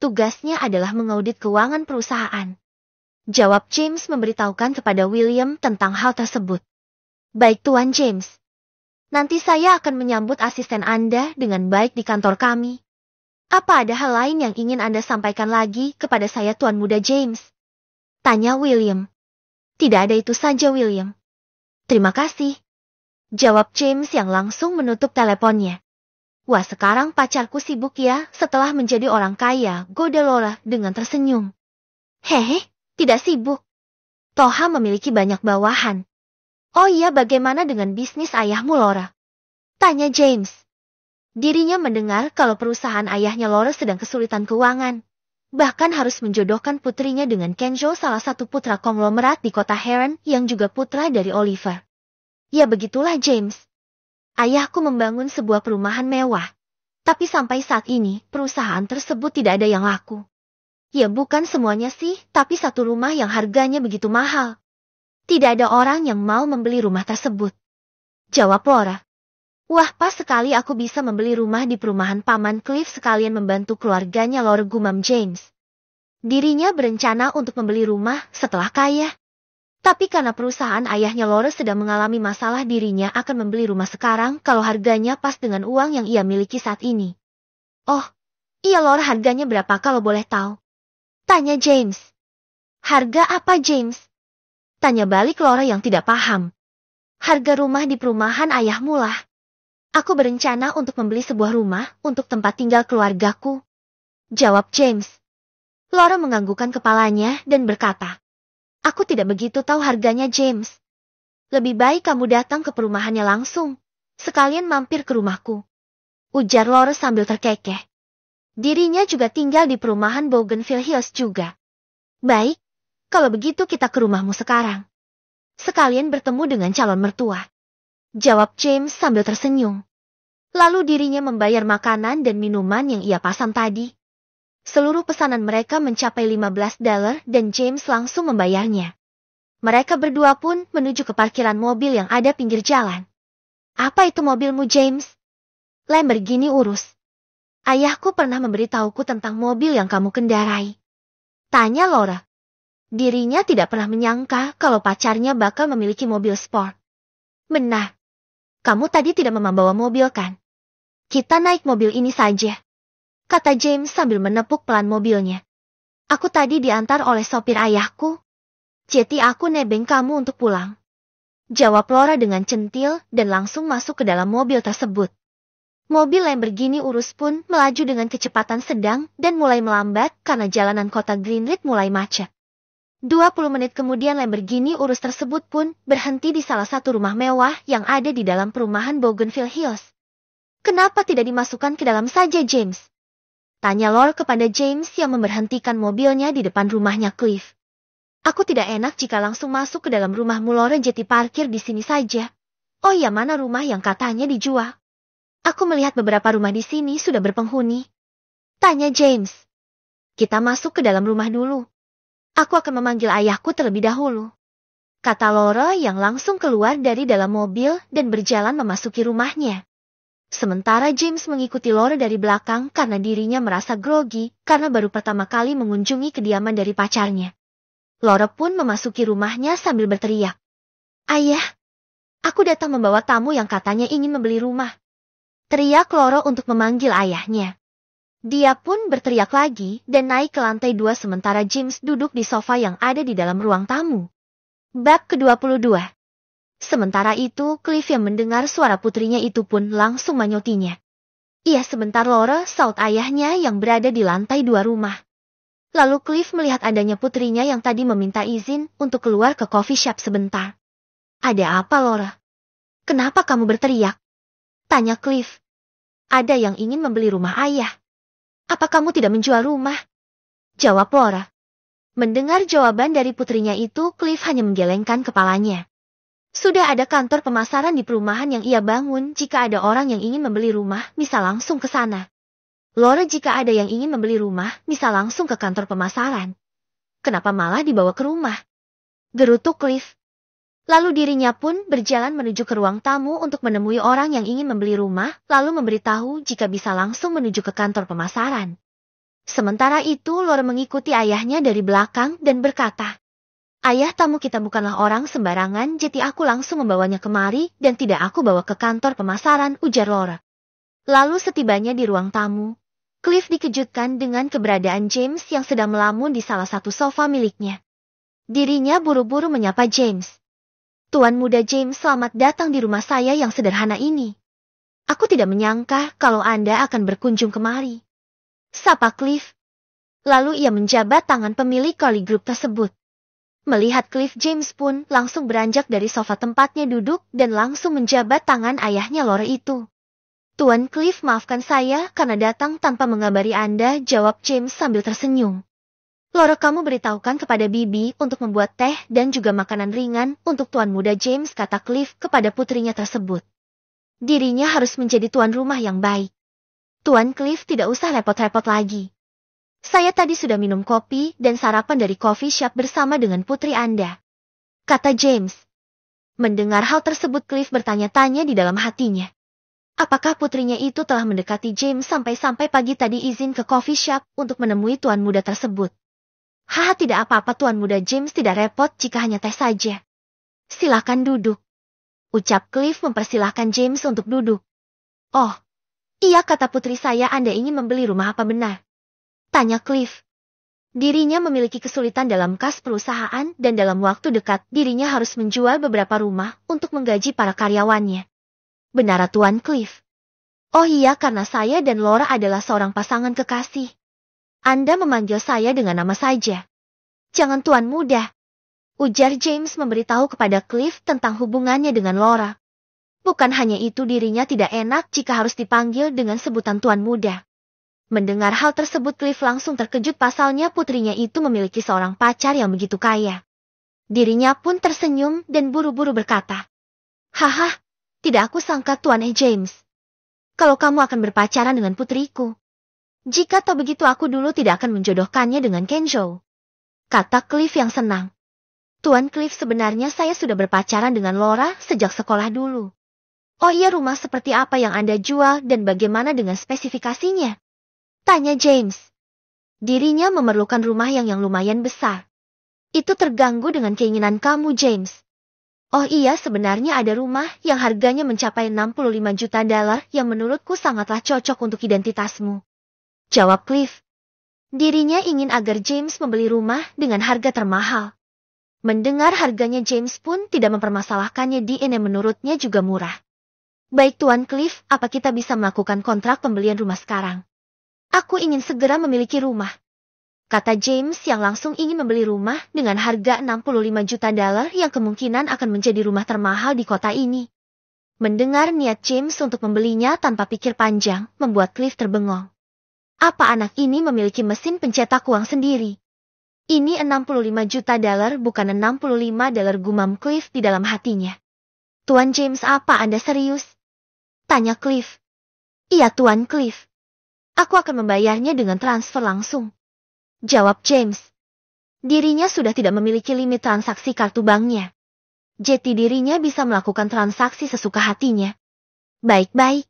Tugasnya adalah mengaudit keuangan perusahaan. Jawab James memberitahukan kepada William tentang hal tersebut. Baik Tuan James. Nanti saya akan menyambut asisten Anda dengan baik di kantor kami. Apa ada hal lain yang ingin Anda sampaikan lagi kepada saya Tuan Muda James? Tanya William. Tidak ada itu saja William. Terima kasih. Jawab James yang langsung menutup teleponnya. Wah sekarang pacarku sibuk ya setelah menjadi orang kaya, goda Lola dengan tersenyum. Hehe, tidak sibuk. Toha memiliki banyak bawahan. Oh iya bagaimana dengan bisnis ayahmu Laura? Tanya James. Dirinya mendengar kalau perusahaan ayahnya Laura sedang kesulitan keuangan. Bahkan harus menjodohkan putrinya dengan Kenjo salah satu putra konglomerat di kota Heron yang juga putra dari Oliver. Ya begitulah James ayahku membangun sebuah perumahan mewah. Tapi sampai saat ini, perusahaan tersebut tidak ada yang laku. Ya bukan semuanya sih, tapi satu rumah yang harganya begitu mahal. Tidak ada orang yang mau membeli rumah tersebut. Jawab Laura. Wah, pas sekali aku bisa membeli rumah di perumahan Paman Cliff sekalian membantu keluarganya Lord Gumam James. Dirinya berencana untuk membeli rumah setelah kaya. Tapi karena perusahaan ayahnya Lawrence sedang mengalami masalah dirinya akan membeli rumah sekarang kalau harganya pas dengan uang yang ia miliki saat ini. Oh, iya Lore harganya berapa kalau boleh tahu? Tanya James. Harga apa James? Tanya balik Lore yang tidak paham. Harga rumah di perumahan ayah lah. Aku berencana untuk membeli sebuah rumah untuk tempat tinggal keluargaku. Jawab James. Lore menganggukkan kepalanya dan berkata, Aku tidak begitu tahu harganya, James. Lebih baik kamu datang ke perumahannya langsung. Sekalian mampir ke rumahku. Ujar Laura sambil terkekeh. Dirinya juga tinggal di perumahan Bougainville Hills juga. Baik, kalau begitu kita ke rumahmu sekarang. Sekalian bertemu dengan calon mertua. Jawab James sambil tersenyum. Lalu dirinya membayar makanan dan minuman yang ia pasang tadi, Seluruh pesanan mereka mencapai 15 dolar dan James langsung membayarnya. Mereka berdua pun menuju ke parkiran mobil yang ada pinggir jalan. Apa itu mobilmu, James? Lamborghini urus. Ayahku pernah memberitahuku tentang mobil yang kamu kendarai. Tanya Laura. Dirinya tidak pernah menyangka kalau pacarnya bakal memiliki mobil sport. Benar. Kamu tadi tidak membawa mobil kan? Kita naik mobil ini saja kata James sambil menepuk pelan mobilnya. Aku tadi diantar oleh sopir ayahku. Jadi aku nebeng kamu untuk pulang. Jawab Laura dengan centil dan langsung masuk ke dalam mobil tersebut. Mobil Lamborghini Urus pun melaju dengan kecepatan sedang dan mulai melambat karena jalanan kota Greenlit mulai macet. 20 menit kemudian Lamborghini Urus tersebut pun berhenti di salah satu rumah mewah yang ada di dalam perumahan Bougainville Hills. Kenapa tidak dimasukkan ke dalam saja, James? Tanya Lor kepada James yang memberhentikan mobilnya di depan rumahnya Cliff. Aku tidak enak jika langsung masuk ke dalam rumahmu Lore jadi parkir di sini saja. Oh ya mana rumah yang katanya dijual? Aku melihat beberapa rumah di sini sudah berpenghuni. Tanya James. Kita masuk ke dalam rumah dulu. Aku akan memanggil ayahku terlebih dahulu. Kata Lore yang langsung keluar dari dalam mobil dan berjalan memasuki rumahnya. Sementara James mengikuti Lore dari belakang karena dirinya merasa grogi karena baru pertama kali mengunjungi kediaman dari pacarnya. Lore pun memasuki rumahnya sambil berteriak. Ayah, aku datang membawa tamu yang katanya ingin membeli rumah. Teriak Lore untuk memanggil ayahnya. Dia pun berteriak lagi dan naik ke lantai dua sementara James duduk di sofa yang ada di dalam ruang tamu. Bab ke-22 Sementara itu, Cliff yang mendengar suara putrinya itu pun langsung menyotinya. Ia sebentar Laura saut ayahnya yang berada di lantai dua rumah. Lalu Cliff melihat adanya putrinya yang tadi meminta izin untuk keluar ke coffee shop sebentar. Ada apa Laura? Kenapa kamu berteriak? Tanya Cliff. Ada yang ingin membeli rumah ayah. Apa kamu tidak menjual rumah? Jawab Laura. Mendengar jawaban dari putrinya itu, Cliff hanya menggelengkan kepalanya. Sudah ada kantor pemasaran di perumahan yang ia bangun jika ada orang yang ingin membeli rumah, bisa langsung ke sana. Lore jika ada yang ingin membeli rumah, bisa langsung ke kantor pemasaran. Kenapa malah dibawa ke rumah? Gerutu Cliff. Lalu dirinya pun berjalan menuju ke ruang tamu untuk menemui orang yang ingin membeli rumah, lalu memberitahu jika bisa langsung menuju ke kantor pemasaran. Sementara itu Lore mengikuti ayahnya dari belakang dan berkata, Ayah tamu kita bukanlah orang sembarangan jadi aku langsung membawanya kemari dan tidak aku bawa ke kantor pemasaran, ujar Laura. Lalu setibanya di ruang tamu, Cliff dikejutkan dengan keberadaan James yang sedang melamun di salah satu sofa miliknya. Dirinya buru-buru menyapa James. Tuan muda James selamat datang di rumah saya yang sederhana ini. Aku tidak menyangka kalau Anda akan berkunjung kemari. Sapa Cliff. Lalu ia menjabat tangan pemilik Carly Group tersebut. Melihat Cliff James pun langsung beranjak dari sofa tempatnya duduk dan langsung menjabat tangan ayahnya Lore itu. Tuan Cliff maafkan saya karena datang tanpa mengabari Anda, jawab James sambil tersenyum. Lore kamu beritahukan kepada Bibi untuk membuat teh dan juga makanan ringan untuk tuan muda James, kata Cliff kepada putrinya tersebut. Dirinya harus menjadi tuan rumah yang baik. Tuan Cliff tidak usah repot-repot lagi. Saya tadi sudah minum kopi dan sarapan dari coffee shop bersama dengan putri Anda. Kata James. Mendengar hal tersebut Cliff bertanya-tanya di dalam hatinya. Apakah putrinya itu telah mendekati James sampai-sampai pagi tadi izin ke coffee shop untuk menemui tuan muda tersebut? Haha tidak apa-apa tuan muda James tidak repot jika hanya teh saja. Silakan duduk. Ucap Cliff mempersilahkan James untuk duduk. Oh, iya kata putri saya Anda ingin membeli rumah apa benar? Tanya Cliff. Dirinya memiliki kesulitan dalam kas perusahaan dan dalam waktu dekat dirinya harus menjual beberapa rumah untuk menggaji para karyawannya. Benar Tuan Cliff. Oh iya karena saya dan Laura adalah seorang pasangan kekasih. Anda memanggil saya dengan nama saja. Jangan Tuan muda. Ujar James memberitahu kepada Cliff tentang hubungannya dengan Laura. Bukan hanya itu dirinya tidak enak jika harus dipanggil dengan sebutan Tuan muda. Mendengar hal tersebut Cliff langsung terkejut pasalnya putrinya itu memiliki seorang pacar yang begitu kaya. Dirinya pun tersenyum dan buru-buru berkata, Haha, tidak aku sangka Tuan E. James. Kalau kamu akan berpacaran dengan putriku. Jika tak begitu aku dulu tidak akan menjodohkannya dengan Kenzo. Kata Cliff yang senang. Tuan Cliff sebenarnya saya sudah berpacaran dengan Laura sejak sekolah dulu. Oh iya rumah seperti apa yang Anda jual dan bagaimana dengan spesifikasinya? Tanya James. Dirinya memerlukan rumah yang yang lumayan besar. Itu terganggu dengan keinginan kamu, James. Oh iya, sebenarnya ada rumah yang harganya mencapai 65 juta dolar yang menurutku sangatlah cocok untuk identitasmu. Jawab Cliff. Dirinya ingin agar James membeli rumah dengan harga termahal. Mendengar harganya James pun tidak mempermasalahkannya di yang menurutnya juga murah. Baik Tuan Cliff, apa kita bisa melakukan kontrak pembelian rumah sekarang? Aku ingin segera memiliki rumah. Kata James yang langsung ingin membeli rumah dengan harga 65 juta dolar yang kemungkinan akan menjadi rumah termahal di kota ini. Mendengar niat James untuk membelinya tanpa pikir panjang, membuat Cliff terbengong. Apa anak ini memiliki mesin pencetak uang sendiri? Ini 65 juta dolar bukan 65 dolar gumam Cliff di dalam hatinya. Tuan James apa Anda serius? Tanya Cliff. Iya Tuan Cliff. Aku akan membayarnya dengan transfer langsung. Jawab James. Dirinya sudah tidak memiliki limit transaksi kartu banknya. Jeti dirinya bisa melakukan transaksi sesuka hatinya. Baik-baik.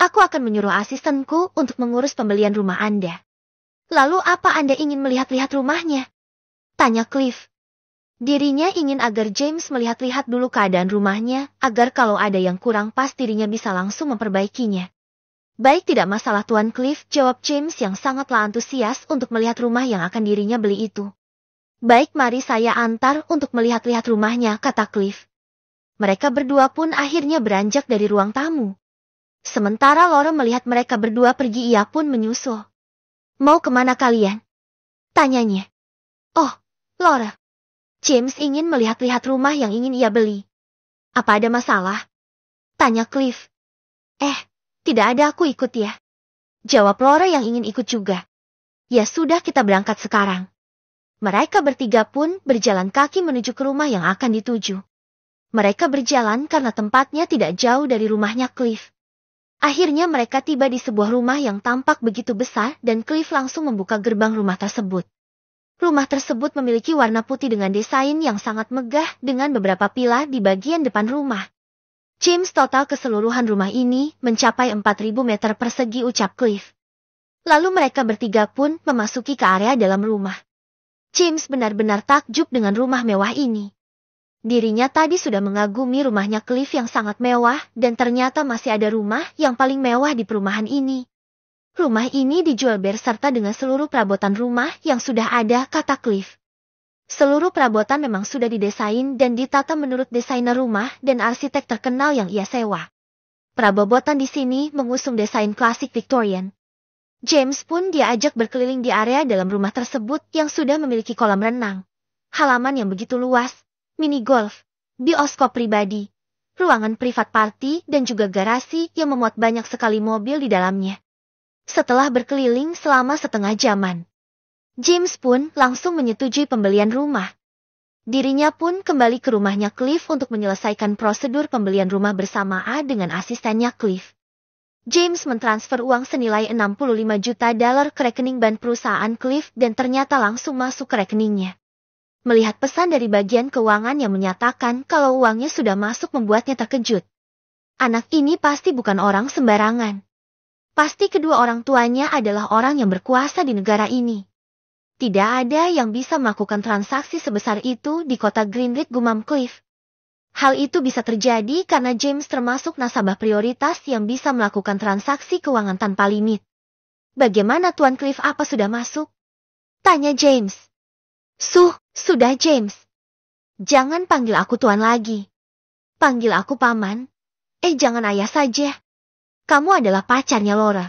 Aku akan menyuruh asistenku untuk mengurus pembelian rumah Anda. Lalu apa Anda ingin melihat-lihat rumahnya? Tanya Cliff. Dirinya ingin agar James melihat-lihat dulu keadaan rumahnya, agar kalau ada yang kurang pas dirinya bisa langsung memperbaikinya. Baik tidak masalah Tuan Cliff, jawab James yang sangatlah antusias untuk melihat rumah yang akan dirinya beli itu. Baik mari saya antar untuk melihat-lihat rumahnya, kata Cliff. Mereka berdua pun akhirnya beranjak dari ruang tamu. Sementara Laura melihat mereka berdua pergi ia pun menyusul. Mau kemana kalian? Tanyanya. Oh, Laura. James ingin melihat-lihat rumah yang ingin ia beli. Apa ada masalah? Tanya Cliff. Eh, tidak ada aku ikut ya. Jawab Laura yang ingin ikut juga. Ya sudah kita berangkat sekarang. Mereka bertiga pun berjalan kaki menuju ke rumah yang akan dituju. Mereka berjalan karena tempatnya tidak jauh dari rumahnya Cliff. Akhirnya mereka tiba di sebuah rumah yang tampak begitu besar dan Cliff langsung membuka gerbang rumah tersebut. Rumah tersebut memiliki warna putih dengan desain yang sangat megah dengan beberapa pilar di bagian depan rumah. James total keseluruhan rumah ini mencapai 4.000 meter persegi ucap Cliff. Lalu mereka bertiga pun memasuki ke area dalam rumah. James benar-benar takjub dengan rumah mewah ini. Dirinya tadi sudah mengagumi rumahnya Cliff yang sangat mewah dan ternyata masih ada rumah yang paling mewah di perumahan ini. Rumah ini dijual berserta dengan seluruh perabotan rumah yang sudah ada, kata Cliff. Seluruh perabotan memang sudah didesain dan ditata menurut desainer rumah dan arsitek terkenal yang ia sewa. Perabotan di sini mengusung desain klasik Victorian. James pun diajak berkeliling di area dalam rumah tersebut yang sudah memiliki kolam renang, halaman yang begitu luas, mini golf, bioskop pribadi, ruangan privat party dan juga garasi yang memuat banyak sekali mobil di dalamnya. Setelah berkeliling selama setengah jaman, James pun langsung menyetujui pembelian rumah. Dirinya pun kembali ke rumahnya Cliff untuk menyelesaikan prosedur pembelian rumah bersama A dengan asistennya Cliff. James mentransfer uang senilai 65 juta dolar ke rekening ban perusahaan Cliff dan ternyata langsung masuk ke rekeningnya. Melihat pesan dari bagian keuangan yang menyatakan kalau uangnya sudah masuk membuatnya terkejut. Anak ini pasti bukan orang sembarangan. Pasti kedua orang tuanya adalah orang yang berkuasa di negara ini. Tidak ada yang bisa melakukan transaksi sebesar itu di kota Greenwich Gumam Cliff. Hal itu bisa terjadi karena James termasuk nasabah prioritas yang bisa melakukan transaksi keuangan tanpa limit. Bagaimana Tuan Cliff apa sudah masuk? Tanya James. Suh, sudah James. Jangan panggil aku Tuan lagi. Panggil aku Paman. Eh jangan ayah saja. Kamu adalah pacarnya Laura.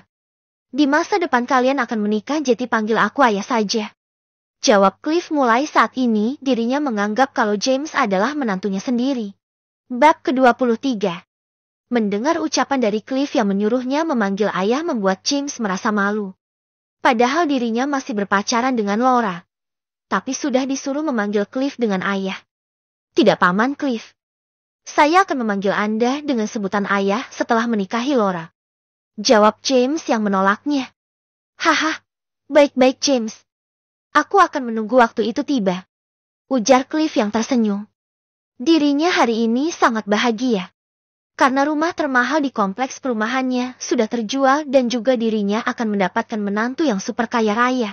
Di masa depan kalian akan menikah jadi panggil aku ayah saja. Jawab Cliff mulai saat ini dirinya menganggap kalau James adalah menantunya sendiri. Bab ke-23 Mendengar ucapan dari Cliff yang menyuruhnya memanggil ayah membuat James merasa malu. Padahal dirinya masih berpacaran dengan Laura. Tapi sudah disuruh memanggil Cliff dengan ayah. Tidak paman Cliff. Saya akan memanggil Anda dengan sebutan ayah setelah menikahi Laura. Jawab James yang menolaknya. Haha, baik-baik James. Aku akan menunggu waktu itu tiba. Ujar Cliff yang tersenyum. Dirinya hari ini sangat bahagia. Karena rumah termahal di kompleks perumahannya sudah terjual dan juga dirinya akan mendapatkan menantu yang super kaya raya.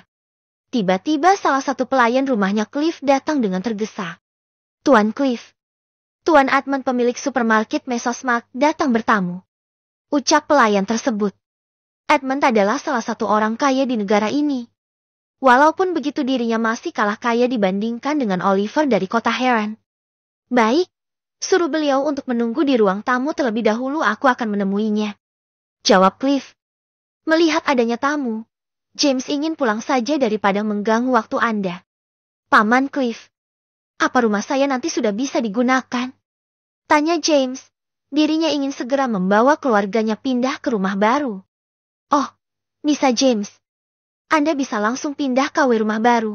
Tiba-tiba salah satu pelayan rumahnya Cliff datang dengan tergesa. Tuan Cliff. Tuan Atman pemilik supermarket Mesosmart datang bertamu. Ucap pelayan tersebut. Edmund adalah salah satu orang kaya di negara ini. Walaupun begitu dirinya masih kalah kaya dibandingkan dengan Oliver dari kota Heran. Baik, suruh beliau untuk menunggu di ruang tamu terlebih dahulu aku akan menemuinya. Jawab Cliff. Melihat adanya tamu, James ingin pulang saja daripada mengganggu waktu Anda. Paman Cliff, apa rumah saya nanti sudah bisa digunakan? Tanya James, dirinya ingin segera membawa keluarganya pindah ke rumah baru. Oh, bisa James, anda bisa langsung pindah KW rumah baru.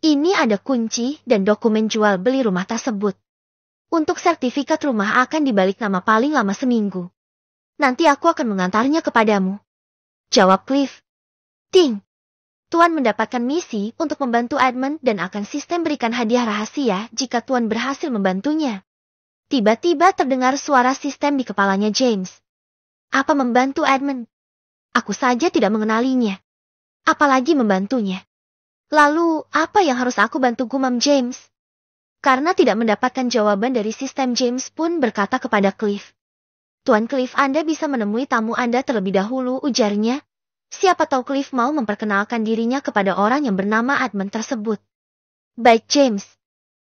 Ini ada kunci dan dokumen jual beli rumah tersebut. Untuk sertifikat rumah akan dibalik nama paling lama seminggu. Nanti aku akan mengantarnya kepadamu. Jawab Cliff. Ting. Tuan mendapatkan misi untuk membantu Edmund dan akan sistem berikan hadiah rahasia jika Tuan berhasil membantunya. Tiba-tiba terdengar suara sistem di kepalanya James. Apa membantu Edmund? Aku saja tidak mengenalinya apalagi membantunya. Lalu, apa yang harus aku bantu Gumam James? Karena tidak mendapatkan jawaban dari sistem James pun berkata kepada Cliff. Tuan Cliff Anda bisa menemui tamu Anda terlebih dahulu, ujarnya. Siapa tahu Cliff mau memperkenalkan dirinya kepada orang yang bernama Admin tersebut. Baik James.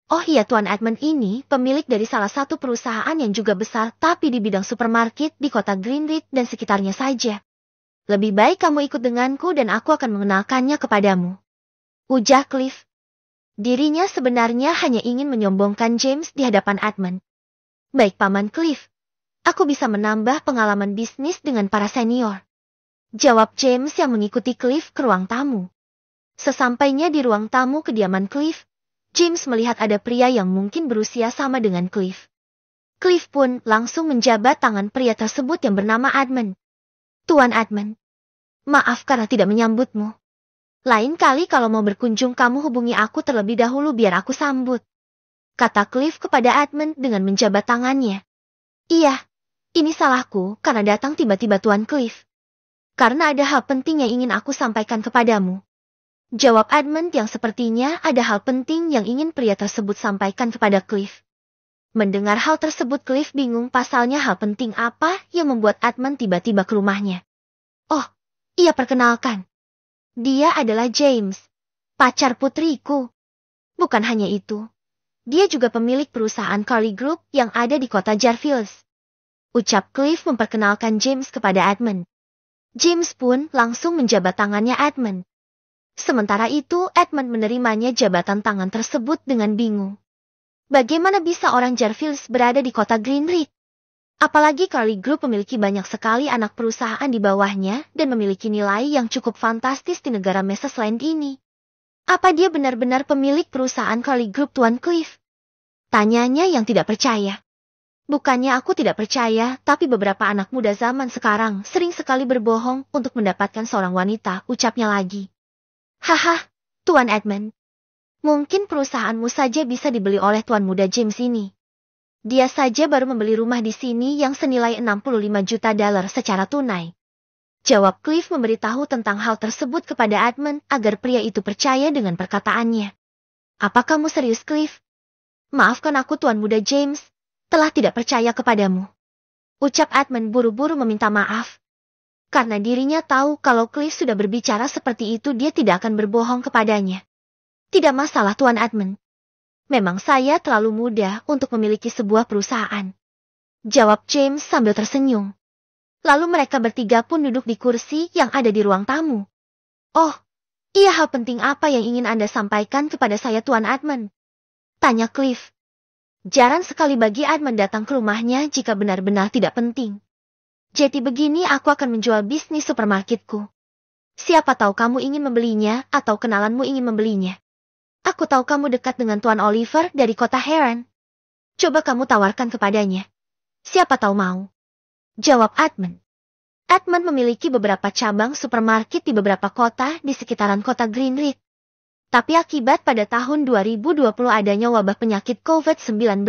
Oh iya Tuan Admin ini pemilik dari salah satu perusahaan yang juga besar tapi di bidang supermarket di kota Greenwich dan sekitarnya saja. Lebih baik kamu ikut denganku dan aku akan mengenalkannya kepadamu. Ujah Cliff. Dirinya sebenarnya hanya ingin menyombongkan James di hadapan Admin. Baik Paman Cliff, aku bisa menambah pengalaman bisnis dengan para senior. Jawab James yang mengikuti Cliff ke ruang tamu. Sesampainya di ruang tamu kediaman Cliff, James melihat ada pria yang mungkin berusia sama dengan Cliff. Cliff pun langsung menjabat tangan pria tersebut yang bernama Adman. Tuan Admin, Maaf karena tidak menyambutmu. Lain kali kalau mau berkunjung kamu hubungi aku terlebih dahulu biar aku sambut. Kata Cliff kepada Admin dengan menjabat tangannya. Iya, ini salahku karena datang tiba-tiba Tuan Cliff. Karena ada hal penting yang ingin aku sampaikan kepadamu. Jawab Admin yang sepertinya ada hal penting yang ingin pria tersebut sampaikan kepada Cliff. Mendengar hal tersebut Cliff bingung pasalnya hal penting apa yang membuat Atman tiba-tiba ke rumahnya. Oh, ia perkenalkan. Dia adalah James, pacar putriku. Bukan hanya itu. Dia juga pemilik perusahaan Carly Group yang ada di kota Jarvis. Ucap Cliff memperkenalkan James kepada Atman. James pun langsung menjabat tangannya Atman. Sementara itu, Edmund menerimanya jabatan tangan tersebut dengan bingung. Bagaimana bisa orang Jarvis berada di kota Greenridge? Apalagi Carly Group memiliki banyak sekali anak perusahaan di bawahnya dan memiliki nilai yang cukup fantastis di negara Land ini. Apa dia benar-benar pemilik perusahaan Carly Group Tuan Cliff? Tanyanya yang tidak percaya. Bukannya aku tidak percaya, tapi beberapa anak muda zaman sekarang sering sekali berbohong untuk mendapatkan seorang wanita, ucapnya lagi. Haha, Tuan Edmund, Mungkin perusahaanmu saja bisa dibeli oleh tuan muda James ini. Dia saja baru membeli rumah di sini yang senilai 65 juta dolar secara tunai. Jawab Cliff memberitahu tentang hal tersebut kepada Admin agar pria itu percaya dengan perkataannya. Apa kamu serius, Cliff? Maafkan aku, Tuan Muda James, telah tidak percaya kepadamu. Ucap Admin buru-buru meminta maaf. Karena dirinya tahu kalau Cliff sudah berbicara seperti itu dia tidak akan berbohong kepadanya. Tidak masalah, Tuan Admin. Memang saya terlalu muda untuk memiliki sebuah perusahaan. Jawab James sambil tersenyum. Lalu mereka bertiga pun duduk di kursi yang ada di ruang tamu. Oh, iya hal penting apa yang ingin Anda sampaikan kepada saya Tuan Admin? Tanya Cliff. Jarang sekali bagi Admin datang ke rumahnya jika benar-benar tidak penting. Jadi begini aku akan menjual bisnis supermarketku. Siapa tahu kamu ingin membelinya atau kenalanmu ingin membelinya. Aku tahu kamu dekat dengan Tuan Oliver dari kota Heron. Coba kamu tawarkan kepadanya. Siapa tahu mau. Jawab Admin. Admin memiliki beberapa cabang supermarket di beberapa kota di sekitaran kota Greenridge. Tapi akibat pada tahun 2020 adanya wabah penyakit COVID-19,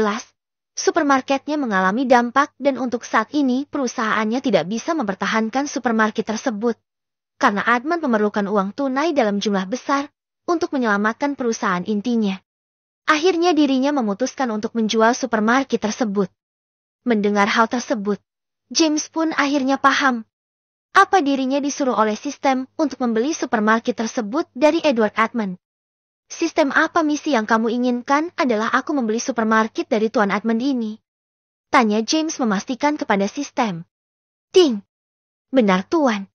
supermarketnya mengalami dampak dan untuk saat ini perusahaannya tidak bisa mempertahankan supermarket tersebut. Karena Admin memerlukan uang tunai dalam jumlah besar, untuk menyelamatkan perusahaan intinya. Akhirnya dirinya memutuskan untuk menjual supermarket tersebut. Mendengar hal tersebut, James pun akhirnya paham. Apa dirinya disuruh oleh sistem untuk membeli supermarket tersebut dari Edward Atman. Sistem apa misi yang kamu inginkan adalah aku membeli supermarket dari Tuan Atman ini. Tanya James memastikan kepada sistem. Ting. Benar Tuan.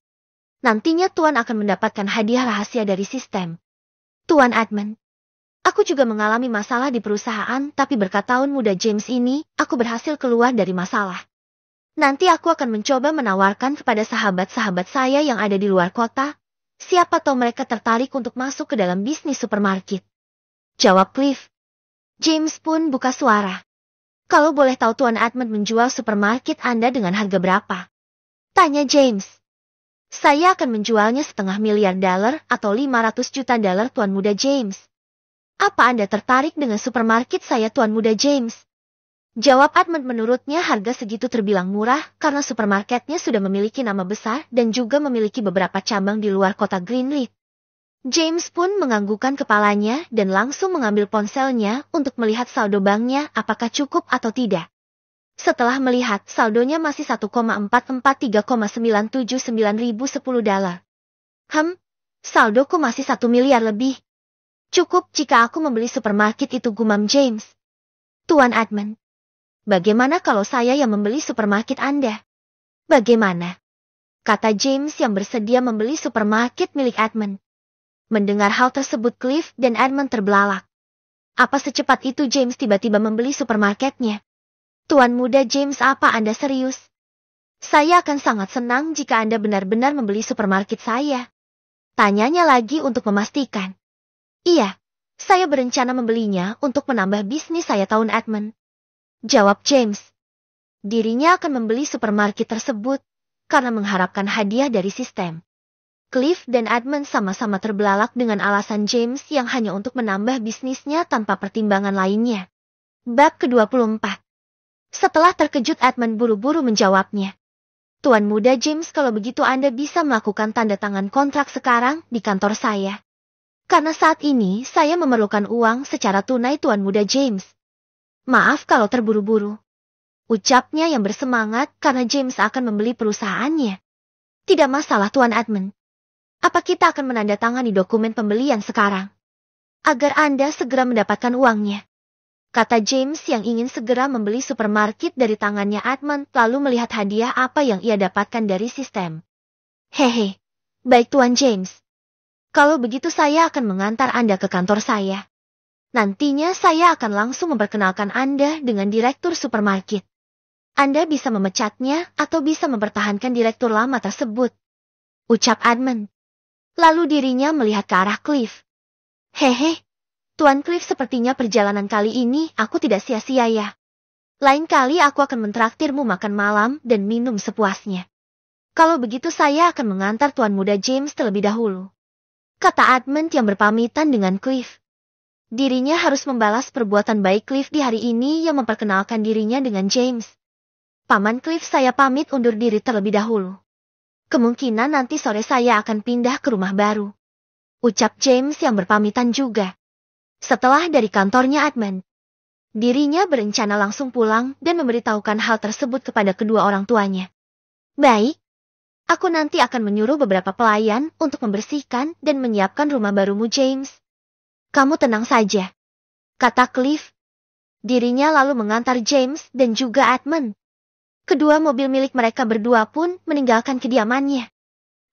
Nantinya Tuan akan mendapatkan hadiah rahasia dari sistem. Tuan Edmund. Aku juga mengalami masalah di perusahaan, tapi berkat tahun muda James ini, aku berhasil keluar dari masalah. Nanti aku akan mencoba menawarkan kepada sahabat-sahabat saya yang ada di luar kota, siapa tahu mereka tertarik untuk masuk ke dalam bisnis supermarket. Jawab Cliff. James pun buka suara. Kalau boleh tahu Tuan Edmund menjual supermarket Anda dengan harga berapa? Tanya James. Saya akan menjualnya setengah miliar dolar atau 500 juta dolar Tuan Muda James. Apa Anda tertarik dengan supermarket saya Tuan Muda James? Jawab admin menurutnya harga segitu terbilang murah karena supermarketnya sudah memiliki nama besar dan juga memiliki beberapa cabang di luar kota Greenleaf. James pun menganggukkan kepalanya dan langsung mengambil ponselnya untuk melihat saldo banknya apakah cukup atau tidak. Setelah melihat saldonya masih 1,443,979.010 dolar. Hem, saldoku masih 1 miliar lebih. Cukup jika aku membeli supermarket itu gumam James. Tuan Admin. bagaimana kalau saya yang membeli supermarket Anda? Bagaimana? Kata James yang bersedia membeli supermarket milik Admin. Mendengar hal tersebut Cliff dan Admin terbelalak. Apa secepat itu James tiba-tiba membeli supermarketnya? Tuan muda James apa Anda serius? Saya akan sangat senang jika Anda benar-benar membeli supermarket saya. Tanyanya lagi untuk memastikan. Iya, saya berencana membelinya untuk menambah bisnis saya tahun Edmund. Jawab James. Dirinya akan membeli supermarket tersebut karena mengharapkan hadiah dari sistem. Cliff dan Edmund sama-sama terbelalak dengan alasan James yang hanya untuk menambah bisnisnya tanpa pertimbangan lainnya. Bab ke-24 setelah terkejut Edmund buru-buru menjawabnya. Tuan muda James kalau begitu Anda bisa melakukan tanda tangan kontrak sekarang di kantor saya. Karena saat ini saya memerlukan uang secara tunai Tuan muda James. Maaf kalau terburu-buru. Ucapnya yang bersemangat karena James akan membeli perusahaannya. Tidak masalah Tuan Edmund. Apa kita akan menandatangani dokumen pembelian sekarang? Agar Anda segera mendapatkan uangnya kata James yang ingin segera membeli supermarket dari tangannya Atman, lalu melihat hadiah apa yang ia dapatkan dari sistem. Hehe, baik Tuan James. Kalau begitu saya akan mengantar Anda ke kantor saya. Nantinya saya akan langsung memperkenalkan Anda dengan direktur supermarket. Anda bisa memecatnya atau bisa mempertahankan direktur lama tersebut. Ucap admin. Lalu dirinya melihat ke arah Cliff. Hehe, Tuan Cliff sepertinya perjalanan kali ini aku tidak sia-sia ya. Lain kali aku akan mentraktirmu makan malam dan minum sepuasnya. Kalau begitu saya akan mengantar Tuan Muda James terlebih dahulu. Kata Edmund yang berpamitan dengan Cliff. Dirinya harus membalas perbuatan baik Cliff di hari ini yang memperkenalkan dirinya dengan James. Paman Cliff saya pamit undur diri terlebih dahulu. Kemungkinan nanti sore saya akan pindah ke rumah baru. Ucap James yang berpamitan juga. Setelah dari kantornya admin dirinya berencana langsung pulang dan memberitahukan hal tersebut kepada kedua orang tuanya. Baik, aku nanti akan menyuruh beberapa pelayan untuk membersihkan dan menyiapkan rumah barumu James. Kamu tenang saja, kata Cliff. Dirinya lalu mengantar James dan juga admin Kedua mobil milik mereka berdua pun meninggalkan kediamannya.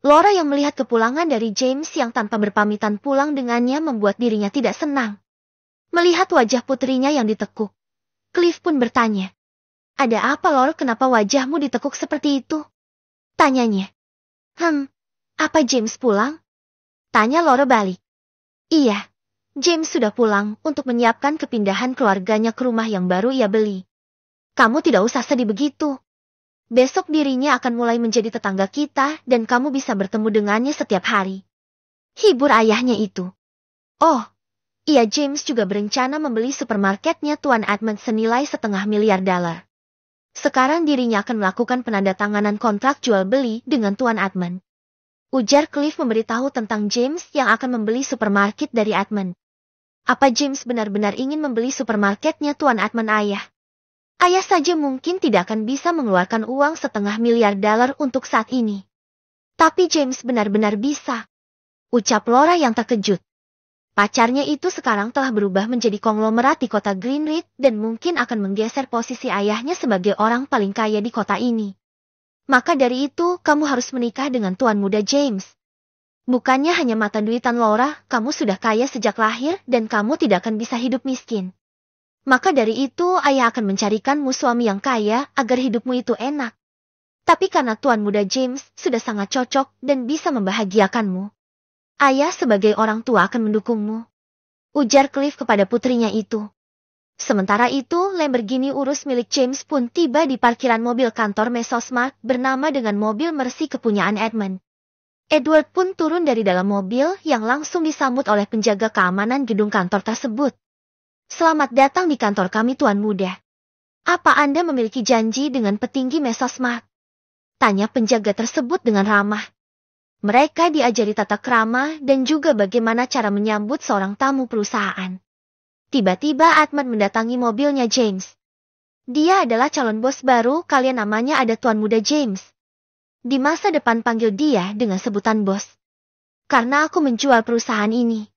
Laura yang melihat kepulangan dari James yang tanpa berpamitan pulang dengannya membuat dirinya tidak senang. Melihat wajah putrinya yang ditekuk, Cliff pun bertanya. Ada apa Laura kenapa wajahmu ditekuk seperti itu? Tanyanya. Hmm, apa James pulang? Tanya Laura balik. Iya, James sudah pulang untuk menyiapkan kepindahan keluarganya ke rumah yang baru ia beli. Kamu tidak usah sedih begitu. Besok dirinya akan mulai menjadi tetangga kita dan kamu bisa bertemu dengannya setiap hari. Hibur ayahnya itu. Oh, iya James juga berencana membeli supermarketnya Tuan Edmund senilai setengah miliar dolar. Sekarang dirinya akan melakukan penandatanganan kontrak jual-beli dengan Tuan Edmund. Ujar Cliff memberitahu tentang James yang akan membeli supermarket dari Edmund. Apa James benar-benar ingin membeli supermarketnya Tuan Edmund ayah? ayah saja mungkin tidak akan bisa mengeluarkan uang setengah miliar dolar untuk saat ini. Tapi James benar-benar bisa. Ucap Laura yang terkejut. Pacarnya itu sekarang telah berubah menjadi konglomerat di kota Greenridge dan mungkin akan menggeser posisi ayahnya sebagai orang paling kaya di kota ini. Maka dari itu, kamu harus menikah dengan tuan muda James. Bukannya hanya mata duitan Laura, kamu sudah kaya sejak lahir dan kamu tidak akan bisa hidup miskin. Maka dari itu ayah akan mencarikanmu suami yang kaya agar hidupmu itu enak. Tapi karena tuan muda James sudah sangat cocok dan bisa membahagiakanmu. Ayah sebagai orang tua akan mendukungmu. Ujar Cliff kepada putrinya itu. Sementara itu, Lamborghini urus milik James pun tiba di parkiran mobil kantor Mesosmart bernama dengan mobil Mercy kepunyaan Edmund. Edward pun turun dari dalam mobil yang langsung disambut oleh penjaga keamanan gedung kantor tersebut. Selamat datang di kantor kami Tuan Muda. Apa Anda memiliki janji dengan petinggi Mesosmart? Tanya penjaga tersebut dengan ramah. Mereka diajari tata kerama dan juga bagaimana cara menyambut seorang tamu perusahaan. Tiba-tiba Atman mendatangi mobilnya James. Dia adalah calon bos baru, kalian namanya ada Tuan Muda James. Di masa depan panggil dia dengan sebutan bos. Karena aku menjual perusahaan ini.